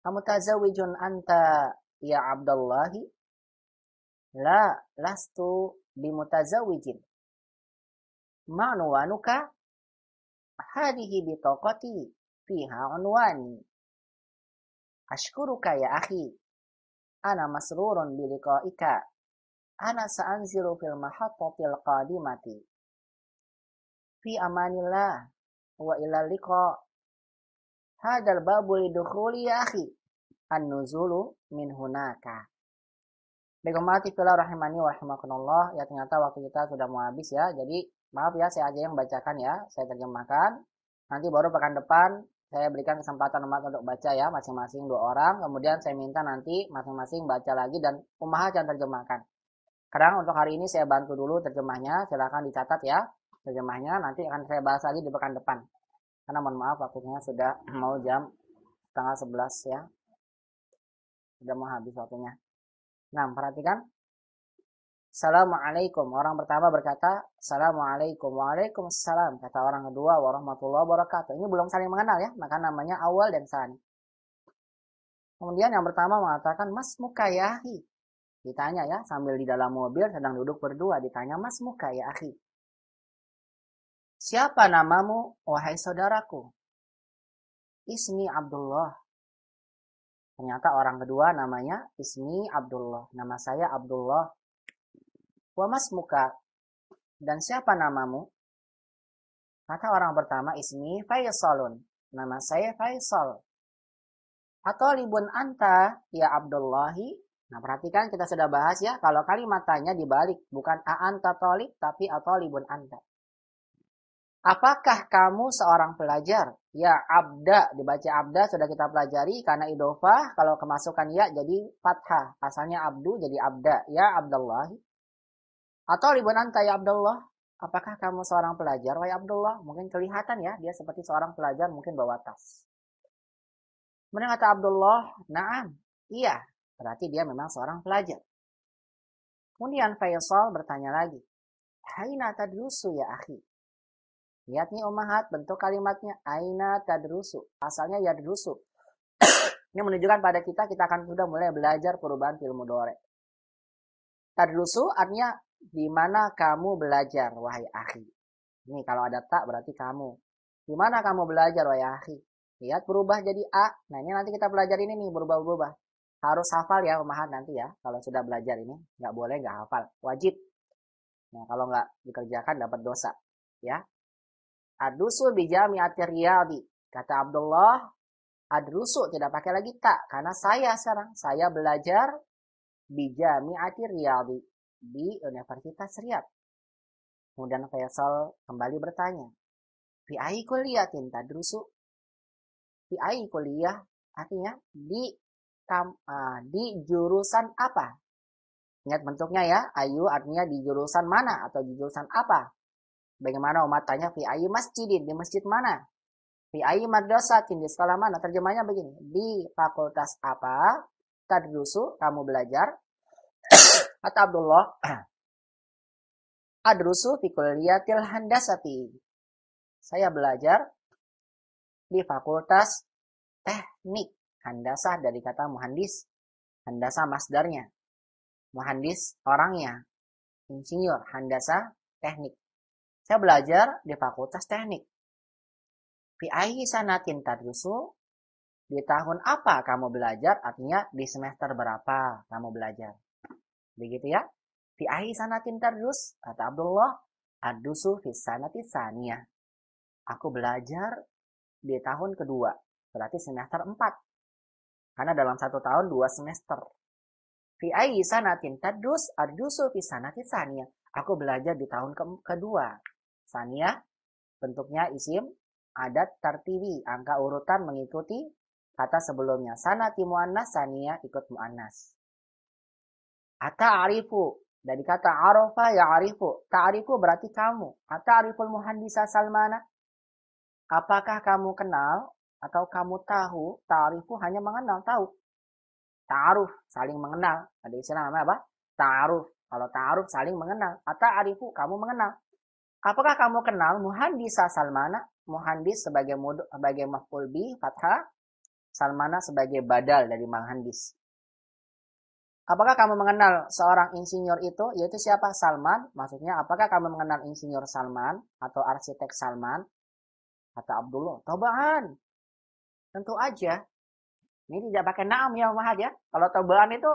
tazawijun anta ya Abdullahi? La, lastu bimutazawijin. Ma nuwanuka هذه بطاقتي فيها عنواني. أشكرك يا أخي. أنا مسرور بلقائك. أنا سأنزل في المحطة القادمة. في أمان الله وإلى اللقاء. هذا الباب لدخولي يا أخي. An-nuzulu min hunaka. Baik, rahimani wa rahimakunullah. Ya ternyata waktu kita sudah mau habis ya. Jadi Maaf ya, saya aja yang bacakan ya, saya terjemahkan. Nanti baru pekan depan saya berikan kesempatan umat untuk baca ya, masing-masing dua orang. Kemudian saya minta nanti masing-masing baca lagi dan umahat yang terjemahkan. Sekarang untuk hari ini saya bantu dulu terjemahnya, silahkan dicatat ya. Terjemahnya nanti akan saya bahas lagi di pekan depan. Karena mohon maaf waktunya sudah mau jam setengah sebelas ya. Sudah mau habis waktunya. Nah, perhatikan Assalamualaikum. Orang pertama berkata, Assalamualaikum. Waalaikumsalam. Kata orang kedua, Warahmatullahi wabarakatuh. Ini belum saling mengenal ya, maka namanya awal dan sani. Kemudian yang pertama mengatakan, Mas muka ya ahi. Ditanya ya, sambil di dalam mobil sedang duduk berdua. Ditanya, Mas muka ya ahi. Siapa namamu, wahai saudaraku? Ismi Abdullah. Ternyata orang kedua namanya Ismi Abdullah. Nama saya Abdullah. Wa muka dan siapa namamu? Kata orang pertama ismi Faisalun. Nama saya Faisal. Atau libun anta ya Abdullahi. Nah perhatikan kita sudah bahas ya. Kalau kalimat tanya dibalik. Bukan a anta tolik tapi atau libun anta. Apakah kamu seorang pelajar? Ya, abda. Dibaca abda sudah kita pelajari karena idofah. Kalau kemasukan ya jadi fathah. Asalnya abdu jadi abda. Ya, Abdullahi. Atau ribuan kayak Abdullah, apakah kamu seorang pelajar? Wahai Abdullah, mungkin kelihatan ya, dia seperti seorang pelajar mungkin bawa tas. Kemudian kata Abdullah, naam, iya, berarti dia memang seorang pelajar. Kemudian Faisal bertanya lagi, Aina tadrusu ya akhi? Lihat nih Umahat, bentuk kalimatnya Aina tadrusu. Asalnya ya tadrusu. Ini menunjukkan pada kita, kita akan sudah mulai belajar perubahan ilmu dore. Tadrusu artinya di mana kamu belajar, wahai akhi? Ini kalau ada tak berarti kamu. Di mana kamu belajar, wahai akhi? Lihat berubah jadi A. Nah ini nanti kita belajar ini nih, berubah-berubah. Harus hafal ya pemahat nanti ya. Kalau sudah belajar ini, nggak boleh nggak hafal. Wajib. Nah kalau nggak dikerjakan dapat dosa. Ya. Adusu bijami atiriyadi. Kata Abdullah, adrusu tidak pakai lagi tak. Karena saya sekarang, saya belajar bijami atiriyadi di Universitas Riyadh. Kemudian Faisal kembali bertanya, Fi ai tinta tadrusu? Fi ai kuliah artinya di kam, uh, di jurusan apa? Ingat bentuknya ya, ayu artinya di jurusan mana atau di jurusan apa? Bagaimana umat tanya fi ai masjidin di masjid mana? Fi ayu madrasatin di sekolah mana? Terjemahnya begini, di fakultas apa? Tadrusu kamu belajar? Kata Abdullah, Adrusu fi kulliyatil handasati. Saya belajar di fakultas teknik handasah dari kata muhandis. handasa masdarnya. Muhandis orangnya. Insinyur, handasa teknik. Saya belajar di fakultas teknik. Fi ayi sanatin tadrusu? Di tahun apa kamu belajar? Artinya di semester berapa kamu belajar? Begitu ya. Fi sana sanatin dus, kata Abdullah, adusu fi sanati saniyah. Aku belajar di tahun kedua, berarti semester 4. Karena dalam satu tahun dua semester. Fi sana sanatin dus, adusu fi sanati saniyah. Aku belajar di tahun ke kedua. sania bentuknya isim adat tertiwi angka urutan mengikuti kata sebelumnya. Sanati muannas, sania ikut muannas. Ata'arifu. Dari kata arofa ya arifu. Ta'arifu berarti kamu. Ata'ariful muhandisa Salmana. Apakah kamu kenal atau kamu tahu? Ta'arifu hanya mengenal, tahu. Ta'aruf, saling mengenal. Ada istilah namanya apa? Ta'aruf. Kalau ta'aruf saling mengenal. Ata'arifu, kamu mengenal. Apakah kamu kenal muhandisa Salmana? Muhandis sebagai sebagai mafulbi, fathah, Salmana sebagai badal dari muhandis. Apakah kamu mengenal seorang insinyur itu? Yaitu siapa? Salman. Maksudnya, apakah kamu mengenal insinyur Salman atau arsitek Salman? Kata Abdullah, tobaan. Tentu aja. Ini tidak pakai naam ya Mahad ya. Kalau tobaan itu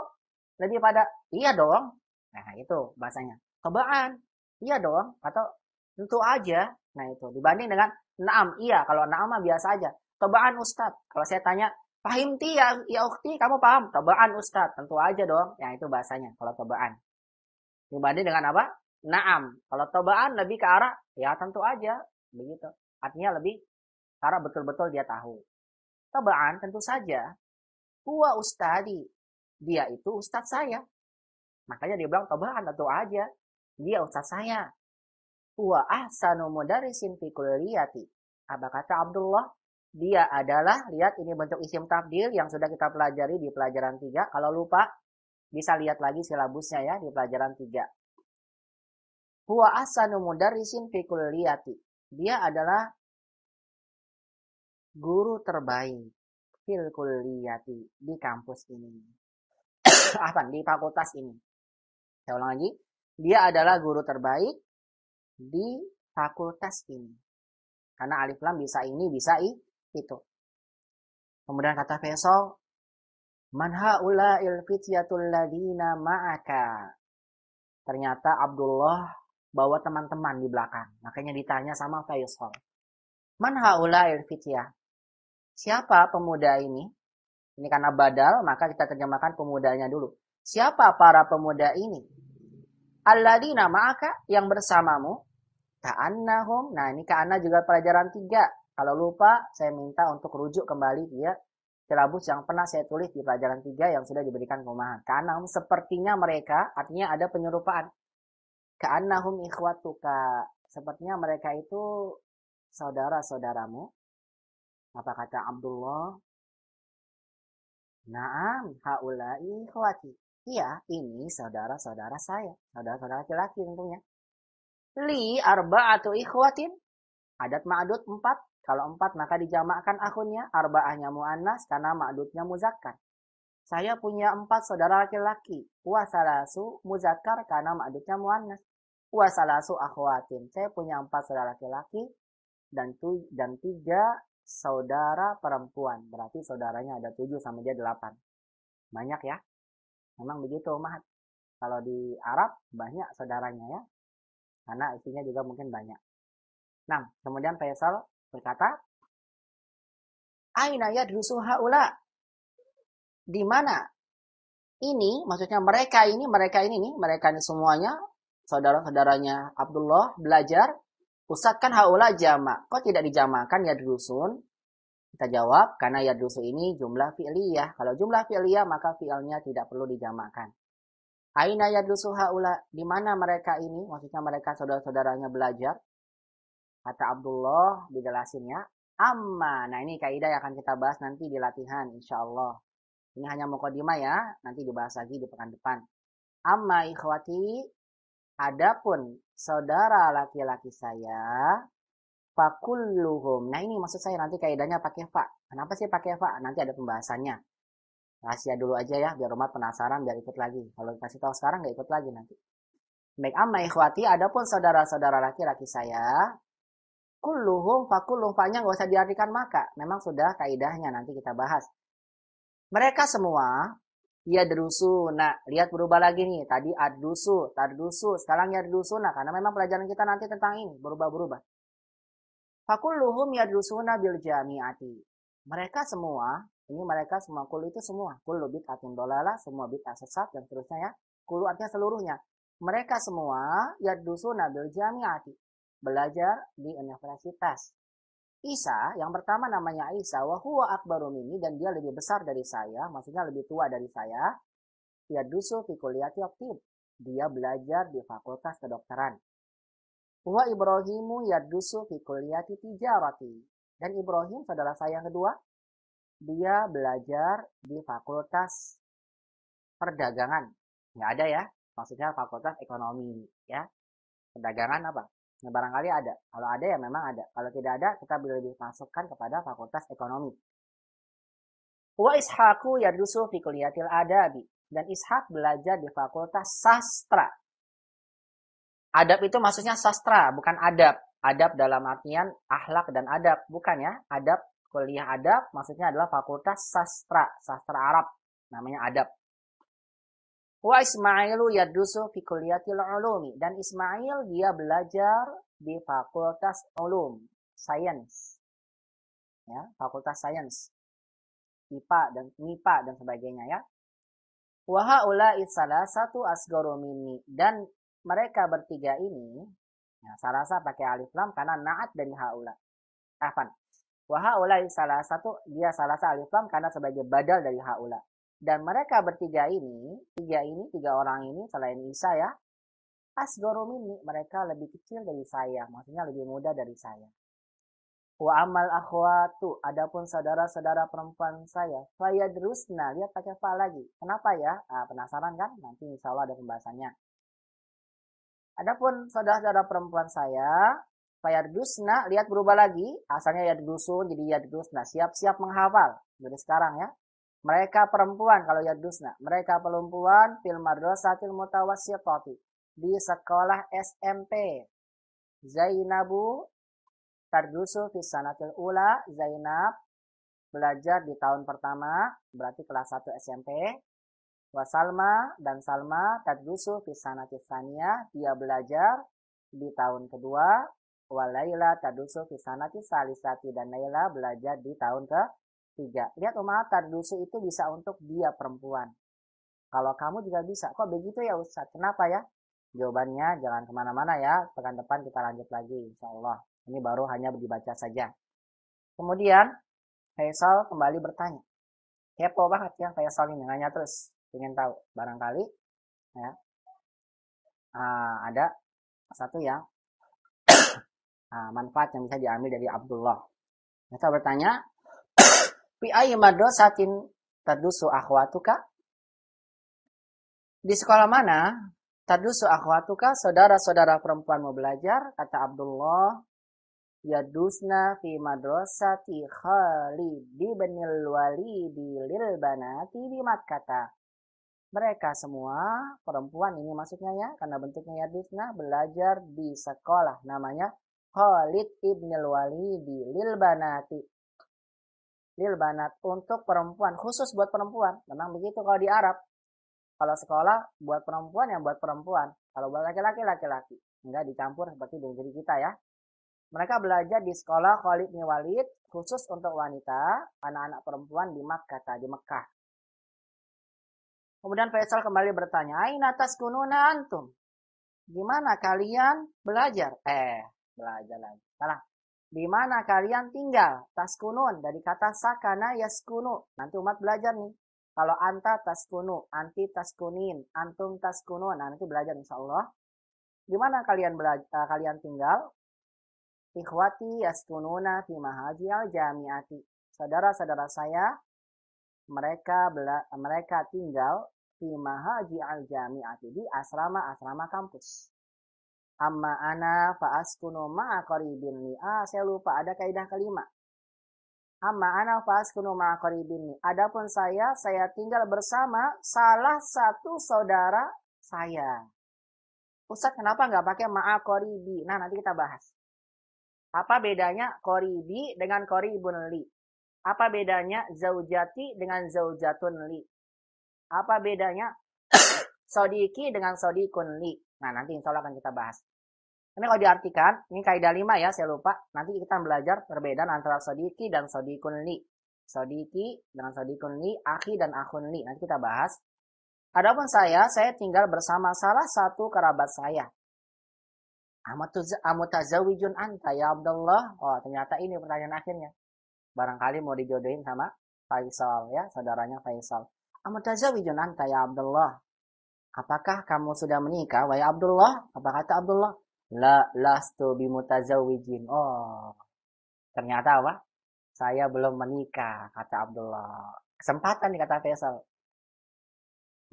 lebih pada iya dong. Nah itu bahasanya. Tobaan. Iya dong. Atau tentu aja. Nah itu dibanding dengan naam. Iya kalau naam biasa aja. Tobaan Ustadz. Kalau saya tanya Pahim ti ya, ya ukti, kamu paham? Tobaan Ustaz, tentu aja dong. Ya itu bahasanya, kalau tobaan. Dibanding dengan apa? Naam. Kalau tobaan lebih ke arah, ya tentu aja. Begitu. Artinya lebih karena betul-betul dia tahu. Tobaan tentu saja. Tua ustadi. Dia itu ustaz saya. Makanya dia bilang tobaan tentu aja. Dia ustaz saya. Tua ahsanu mudarisin fi kulliyati. Apa kata Abdullah? dia adalah lihat ini bentuk isim tafdil yang sudah kita pelajari di pelajaran 3. Kalau lupa bisa lihat lagi silabusnya ya di pelajaran 3. Huwa asanu mudarrisin fi kulliyati. Dia adalah guru terbaik fil kulliyati di kampus ini. Apa? Di fakultas ini. Saya ulang lagi. Dia adalah guru terbaik di fakultas ini. Karena alif lam bisa ini, bisa i, itu. Kemudian kata Faisal, Man ha'ula'il fityatul ladina ma'aka. Ternyata Abdullah bawa teman-teman di belakang. Makanya ditanya sama Faisal. Man ha'ula'il fityah. Siapa pemuda ini? Ini karena badal, maka kita terjemahkan pemudanya dulu. Siapa para pemuda ini? Alladina ma'aka yang bersamamu. Ka'annahum. Nah ini ka'anna juga pelajaran tiga. Kalau lupa, saya minta untuk rujuk kembali ya silabus yang pernah saya tulis di pelajaran 3 yang sudah diberikan pemahaman. Karena sepertinya mereka, artinya ada penyerupaan. Ka'annahum ikhwatuka. Sepertinya mereka itu saudara-saudaramu. Apa kata Abdullah? Naam, haulai ikhwati. Iya, ini saudara-saudara saya. Saudara-saudara laki-laki tentunya. Li arba atau ikhwatin. Adat ma'adut 4. Kalau empat maka dijamakkan akunnya. arbaahnya mu'annas karena ma'dudnya muzakkar. Saya punya empat saudara laki-laki. Wasalasu muzakkar karena ma'dudnya mu'annas. Wasalasu akhwatin. Saya punya empat saudara laki-laki dan tu dan tiga saudara perempuan. Berarti saudaranya ada tujuh sama dia delapan. Banyak ya. Memang begitu Mahat. Kalau di Arab banyak saudaranya ya. Karena istrinya juga mungkin banyak. Nah, kemudian Faisal berkata, Aina yadrusu haula? Di mana? Ini, maksudnya mereka ini, mereka ini nih, mereka ini semuanya, saudara-saudaranya Abdullah belajar, usahkan haula jamak. Kok tidak dijamakan ya dusun Kita jawab, karena yadrusu ini jumlah fi'liyah. Kalau jumlah fi'liyah, maka filnya tidak perlu dijamakan. Aina yadrusu haula? Di mana mereka ini? Maksudnya mereka saudara-saudaranya belajar. Kata Abdullah dijelasin ya. Amma. Nah ini kaidah yang akan kita bahas nanti di latihan insya Allah. Ini hanya mukodima ya. Nanti dibahas lagi di pekan depan. Amma ikhwati. Adapun saudara laki-laki saya. Fakulluhum. Nah ini maksud saya nanti kaidahnya pakai fa. Kenapa sih pakai fa? Nanti ada pembahasannya. Rahasia dulu aja ya biar rumah penasaran biar ikut lagi. Kalau dikasih tahu sekarang nggak ikut lagi nanti. Baik amma ikhwati, adapun saudara-saudara laki-laki saya, Kulluhum fakulluhum fa'nya gak usah diartikan maka. Memang sudah kaidahnya nanti kita bahas. Mereka semua ya derusu. Nah, lihat berubah lagi nih. Tadi adusu, tardusu, sekarang ya derusu. Nah, karena memang pelajaran kita nanti tentang ini berubah-berubah. Fakulluhum ya derusu bil jami'ati. Mereka semua, ini mereka semua kul itu semua. kul lebih atin dolala, semua lebih sesat dan seterusnya ya. kul artinya seluruhnya. Mereka semua ya derusuna bil jami'ati belajar di universitas. Isa, yang pertama namanya Isa, wahuwa akbarum ini dan dia lebih besar dari saya, maksudnya lebih tua dari saya. Dia dusu fi aktif. Dia belajar di fakultas kedokteran. Wa Ibrahimu yadusu fi kuliati tijarati. Dan Ibrahim saudara saya yang kedua, dia belajar di fakultas perdagangan. Nggak ada ya, maksudnya fakultas ekonomi ya. Perdagangan apa? Nah, barangkali ada. Kalau ada ya memang ada. Kalau tidak ada, kita lebih masukkan kepada fakultas ekonomi. Wa Ishaku yadusu fi kuliyatil adabi. Dan Ishak belajar di fakultas sastra. Adab itu maksudnya sastra, bukan adab. Adab dalam artian ahlak dan adab. Bukan ya. Adab, kuliah adab maksudnya adalah fakultas sastra. Sastra Arab. Namanya adab. Wa Ismailu yadusu fi kulliyatil ulumi dan Ismail dia belajar di Fakultas Ulum, science, Ya, Fakultas science, IPA dan MIPA dan sebagainya ya. Wa haula salah satu asgaru minni dan mereka bertiga ini ya, sarasa pakai alif lam karena naat dari haula. Afan. Wa haula salah satu dia salah satu alif lam karena sebagai badal dari haula. Dan mereka bertiga ini, tiga ini, tiga orang ini selain Isa ya, asgoro ini mereka lebih kecil dari saya, maksudnya lebih muda dari saya. Wa amal akhwatu, adapun saudara-saudara perempuan saya, saya fayadrusna, lihat pakai fa lagi. Kenapa ya? Nah, penasaran kan? Nanti insya Allah ada pembahasannya. Adapun saudara-saudara perempuan saya, saya dusna, lihat berubah lagi. Asalnya ya yadrusun, jadi ya dusna. siap-siap menghafal. Jadi sekarang ya, mereka perempuan kalau yadusna. Mereka perempuan fil madrasatil mutawassitati di sekolah SMP. Zainabu tardusu fi sanatil ula. Zainab belajar di tahun pertama, berarti kelas 1 SMP. Wasalma dan Salma tadrusu fi sanatil tsaniya dia belajar di tahun kedua. Wa Laila tadrusu fi sanatil salisati dan Laila belajar di tahun ke Tiga, lihat Umaha dusu itu bisa untuk dia perempuan. Kalau kamu juga bisa, kok begitu ya Ustaz? Kenapa ya? Jawabannya jangan kemana-mana ya, pekan depan kita lanjut lagi insya Allah. Ini baru hanya dibaca saja. Kemudian Faisal kembali bertanya. Kepo banget ya Faisal ini, nanya terus. ingin tahu, barangkali ya, ah, ada satu yang ah, manfaat yang bisa diambil dari Abdullah. Faisal bertanya, Fi ayi madrasatin tadusu akhwatuka? Di sekolah mana tadusu akhwatuka saudara-saudara perempuan mau belajar? Kata Abdullah, yadusna fi madrasati Khalid bin Walid lil banati di Makkah. Mereka semua perempuan ini maksudnya ya, karena bentuknya yadusna belajar di sekolah namanya Khalid ibn Walid lil banati lil banat untuk perempuan khusus buat perempuan memang begitu kalau di Arab kalau sekolah buat perempuan yang buat perempuan kalau buat laki-laki laki-laki enggak dicampur seperti di negeri kita ya mereka belajar di sekolah Khalid bin Walid khusus untuk wanita anak-anak perempuan di Makkah di Mekah kemudian Faisal kembali bertanya aina kununa antum Gimana kalian belajar eh belajar lagi salah di mana kalian tinggal. Taskunun dari kata sakana yaskunu. Nanti umat belajar nih. Kalau anta taskunu, anti taskunin, antum taskunun. Nah, nanti belajar insya Allah. Di mana kalian belajar, eh, kalian tinggal? Ikhwati yaskununa fi mahajil jamiati. Saudara-saudara saya mereka bela, mereka tinggal di mahaji al jamiati di asrama-asrama kampus. Amma ana fa'askunu ma'a qaribin Ah, saya lupa ada kaidah kelima. Amma ana fa'askunu ma'a qaribin Adapun saya, saya tinggal bersama salah satu saudara saya. Ustaz, kenapa nggak pakai ma'a qaribi? Nah, nanti kita bahas. Apa bedanya qaribi dengan qaribun li? Apa bedanya zaujati dengan zaujatun li? Apa bedanya sodiki dengan sodikun li? Nah, nanti insya Allah akan kita bahas. Ini kalau diartikan, ini kaidah 5 ya, saya lupa. Nanti kita belajar perbedaan antara sodiki dan sodikun li. Sodiki dengan sodikun li, dan akun li. Nanti kita bahas. Adapun saya, saya tinggal bersama salah satu kerabat saya. Amutazawijun anta ya Abdullah. Oh, ternyata ini pertanyaan akhirnya. Barangkali mau dijodohin sama Faisal ya, saudaranya Faisal. Amutazawijun anta ya Abdullah. Apakah kamu sudah menikah, wahai Abdullah? Apa kata Abdullah? La lastu bimutazawijin. Oh, ternyata apa? Saya belum menikah, kata Abdullah. Kesempatan nih kata Faisal.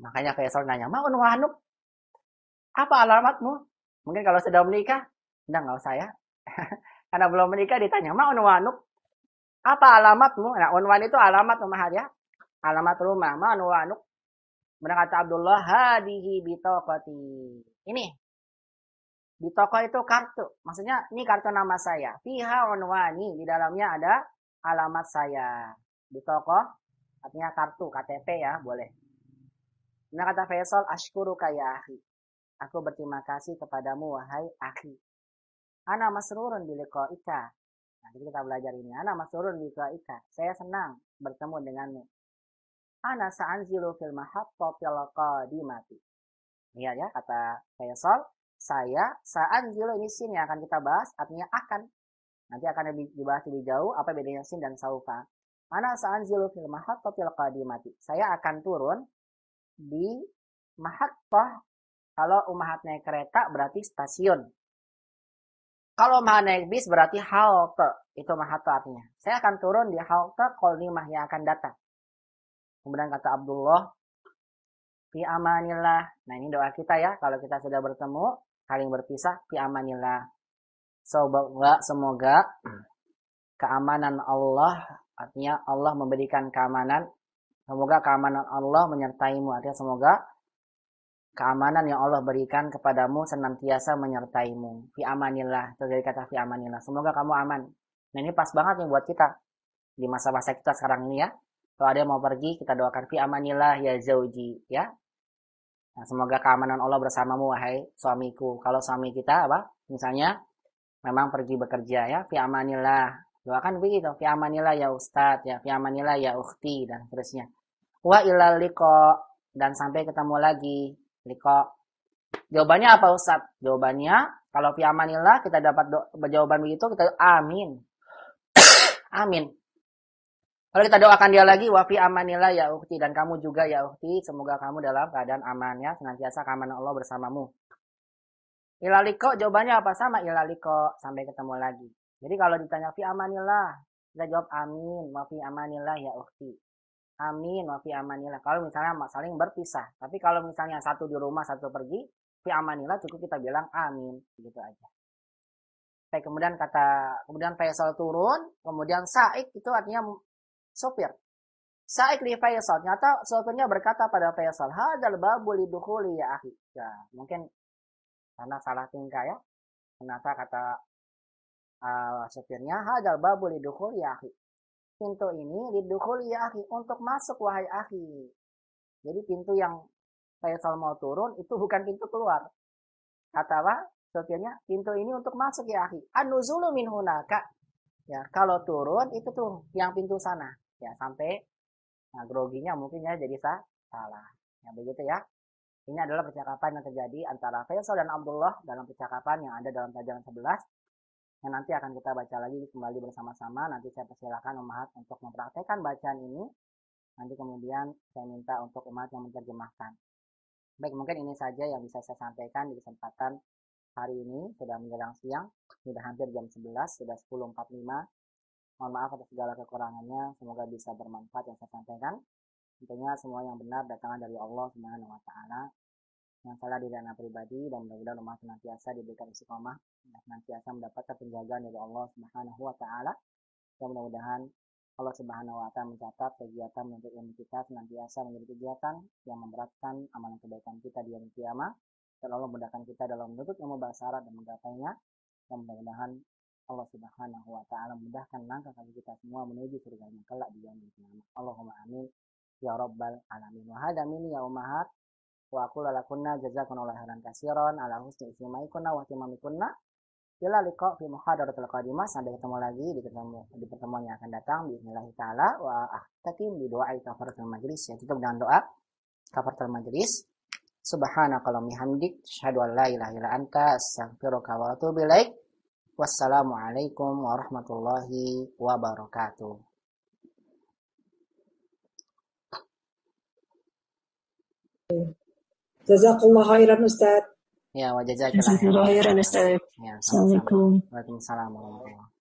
Makanya Faisal nanya, Maun wahanuk, Apa alamatmu? Mungkin kalau sudah menikah, enggak enggak usah ya. Karena belum menikah ditanya, Maun wahanuk, Apa alamatmu? Nah, unwan itu alamat rumah ya. Alamat rumah, Maun wahanuk. Mereka kata Abdullah, hadihi bitokoti. Ini di toko itu kartu. Maksudnya ini kartu nama saya. Fiha onwani. Di dalamnya ada alamat saya. Di toko artinya kartu KTP ya boleh. Nah kata Faisal ashkuru kaya ahi. Aku berterima kasih kepadamu wahai Ahi. Ana masrurun biliko ika. Nah, jadi kita belajar ini. Ana masrurun biliko ika. Saya senang bertemu denganmu. Ana sa'anzilu fil di qadimati. Iya ya, kata Faisal saya, Angelo ini sin yang akan kita bahas, artinya akan. Nanti akan dibahas lebih jauh apa bedanya sin dan saufa. mana Ana saanzilu fil mahattatil qadimati. Saya akan turun di mahattah kalau umahat naik kereta berarti stasiun. Kalau umahat naik bis berarti halte. Itu mahattah artinya. Saya akan turun di halte kolnimah yang akan datang. Kemudian kata Abdullah, fi amanillah. Nah ini doa kita ya, kalau kita sudah bertemu saling berpisah fi amanillah. Semoga, semoga keamanan Allah, artinya Allah memberikan keamanan. Semoga keamanan Allah menyertaimu, artinya semoga keamanan yang Allah berikan kepadamu senantiasa menyertaimu. Fi amanillah, terjadi kata fi amanillah. Semoga kamu aman. Nah ini pas banget nih buat kita di masa-masa kita sekarang ini ya. Kalau ada yang mau pergi, kita doakan fi amanillah ya zauji ya. Nah, semoga keamanan Allah bersamamu wahai suamiku. Kalau suami kita apa? Misalnya memang pergi bekerja ya, fi amanillah. Doakan begitu, fi amanillah ya ustaz, ya fi amanillah ya ukhti dan seterusnya. Wa ilal liqa dan sampai ketemu lagi. Liqa. Jawabannya apa ustaz? Jawabannya kalau fi amanillah kita dapat jawaban begitu kita amin. amin. Kalau kita doakan dia lagi wafi amanilah ya ukti dan kamu juga ya ukti semoga kamu dalam keadaan aman ya senantiasa keamanan Allah bersamamu. Ilaliko jawabannya apa sama ilaliko sampai ketemu lagi. Jadi kalau ditanya fi amanilah, kita jawab amin wafi amanilah ya ukti. Amin wafi amanilah. Kalau misalnya saling berpisah, tapi kalau misalnya satu di rumah satu pergi, fi amanilah cukup kita bilang amin gitu aja. Kemudian kata kemudian Faisal turun, kemudian Saik itu artinya sopir. Sa'id li Faisal. Nyata sopirnya berkata pada Faisal, Hadal babu dukuli ya ahi. Ya, mungkin karena salah tingkah ya. Kenapa kata uh, sopirnya, Hadal babu dukuli ya ahi. Pintu ini dukuli ya ahi. Untuk masuk wahai ahi. Jadi pintu yang Faisal mau turun itu bukan pintu keluar. Kata apa? Sopirnya, pintu ini untuk masuk ya ahi. Anuzulu min hunaka. Ya, kalau turun itu tuh yang pintu sana ya sampai nah, groginya mungkin ya jadi sah, salah ya begitu ya ini adalah percakapan yang terjadi antara Faisal dan Abdullah dalam percakapan yang ada dalam pelajaran 11 yang nanti akan kita baca lagi kembali bersama-sama nanti saya persilahkan umat untuk mempraktekkan bacaan ini nanti kemudian saya minta untuk umat yang menerjemahkan baik mungkin ini saja yang bisa saya sampaikan di kesempatan hari ini sudah menjelang siang sudah hampir jam 11 sudah 10.45 Mohon maaf atas segala kekurangannya, semoga bisa bermanfaat yang saya sampaikan. Tentunya semua yang benar datangan dari Allah Subhanahu wa taala. Yang salah di anak pribadi dan mudah-mudahan rumah senantiasa diberikan istiqomah dan senantiasa mendapatkan penjagaan dari Allah Subhanahu wa taala. Dan mudah-mudahan Allah Subhanahu wa taala mencatat kegiatan untuk ilmu kita senantiasa menjadi kegiatan yang memberatkan amalan kebaikan kita di hari kiamat. Dan Allah mudahkan kita dalam menutup ilmu bahasa Arab dan menggapainya. Dan mudah-mudahan Allah Subhanahu wa taala mudahkan langkah kami kita semua menuju surga surganya kelak di yang nama. Allahumma amin ya rabbal alamin. Wa hada ya ummahat wa aqulu lakunna jazakumullahu khairan katsiran ala husni kunna wa timamikunna. Ila liqa fi muhadaratul qadimah sampai ketemu lagi di pertemuan, di pertemuan yang akan datang billahi taala wa akhtatim bi doa kafaratul majlis ya tutup dengan doa kafaratul majlis. Subhanakallahumma hamdik, syahadu an la ilaha illa anta, astaghfiruka wa atubu ilaika. Wassalamualaikum warahmatullahi wabarakatuh. Jazakallah khairan Ustaz. Ya, wa jazakallah khairan Ustaz. Ya, Assalamualaikum. Waalaikumsalam warahmatullahi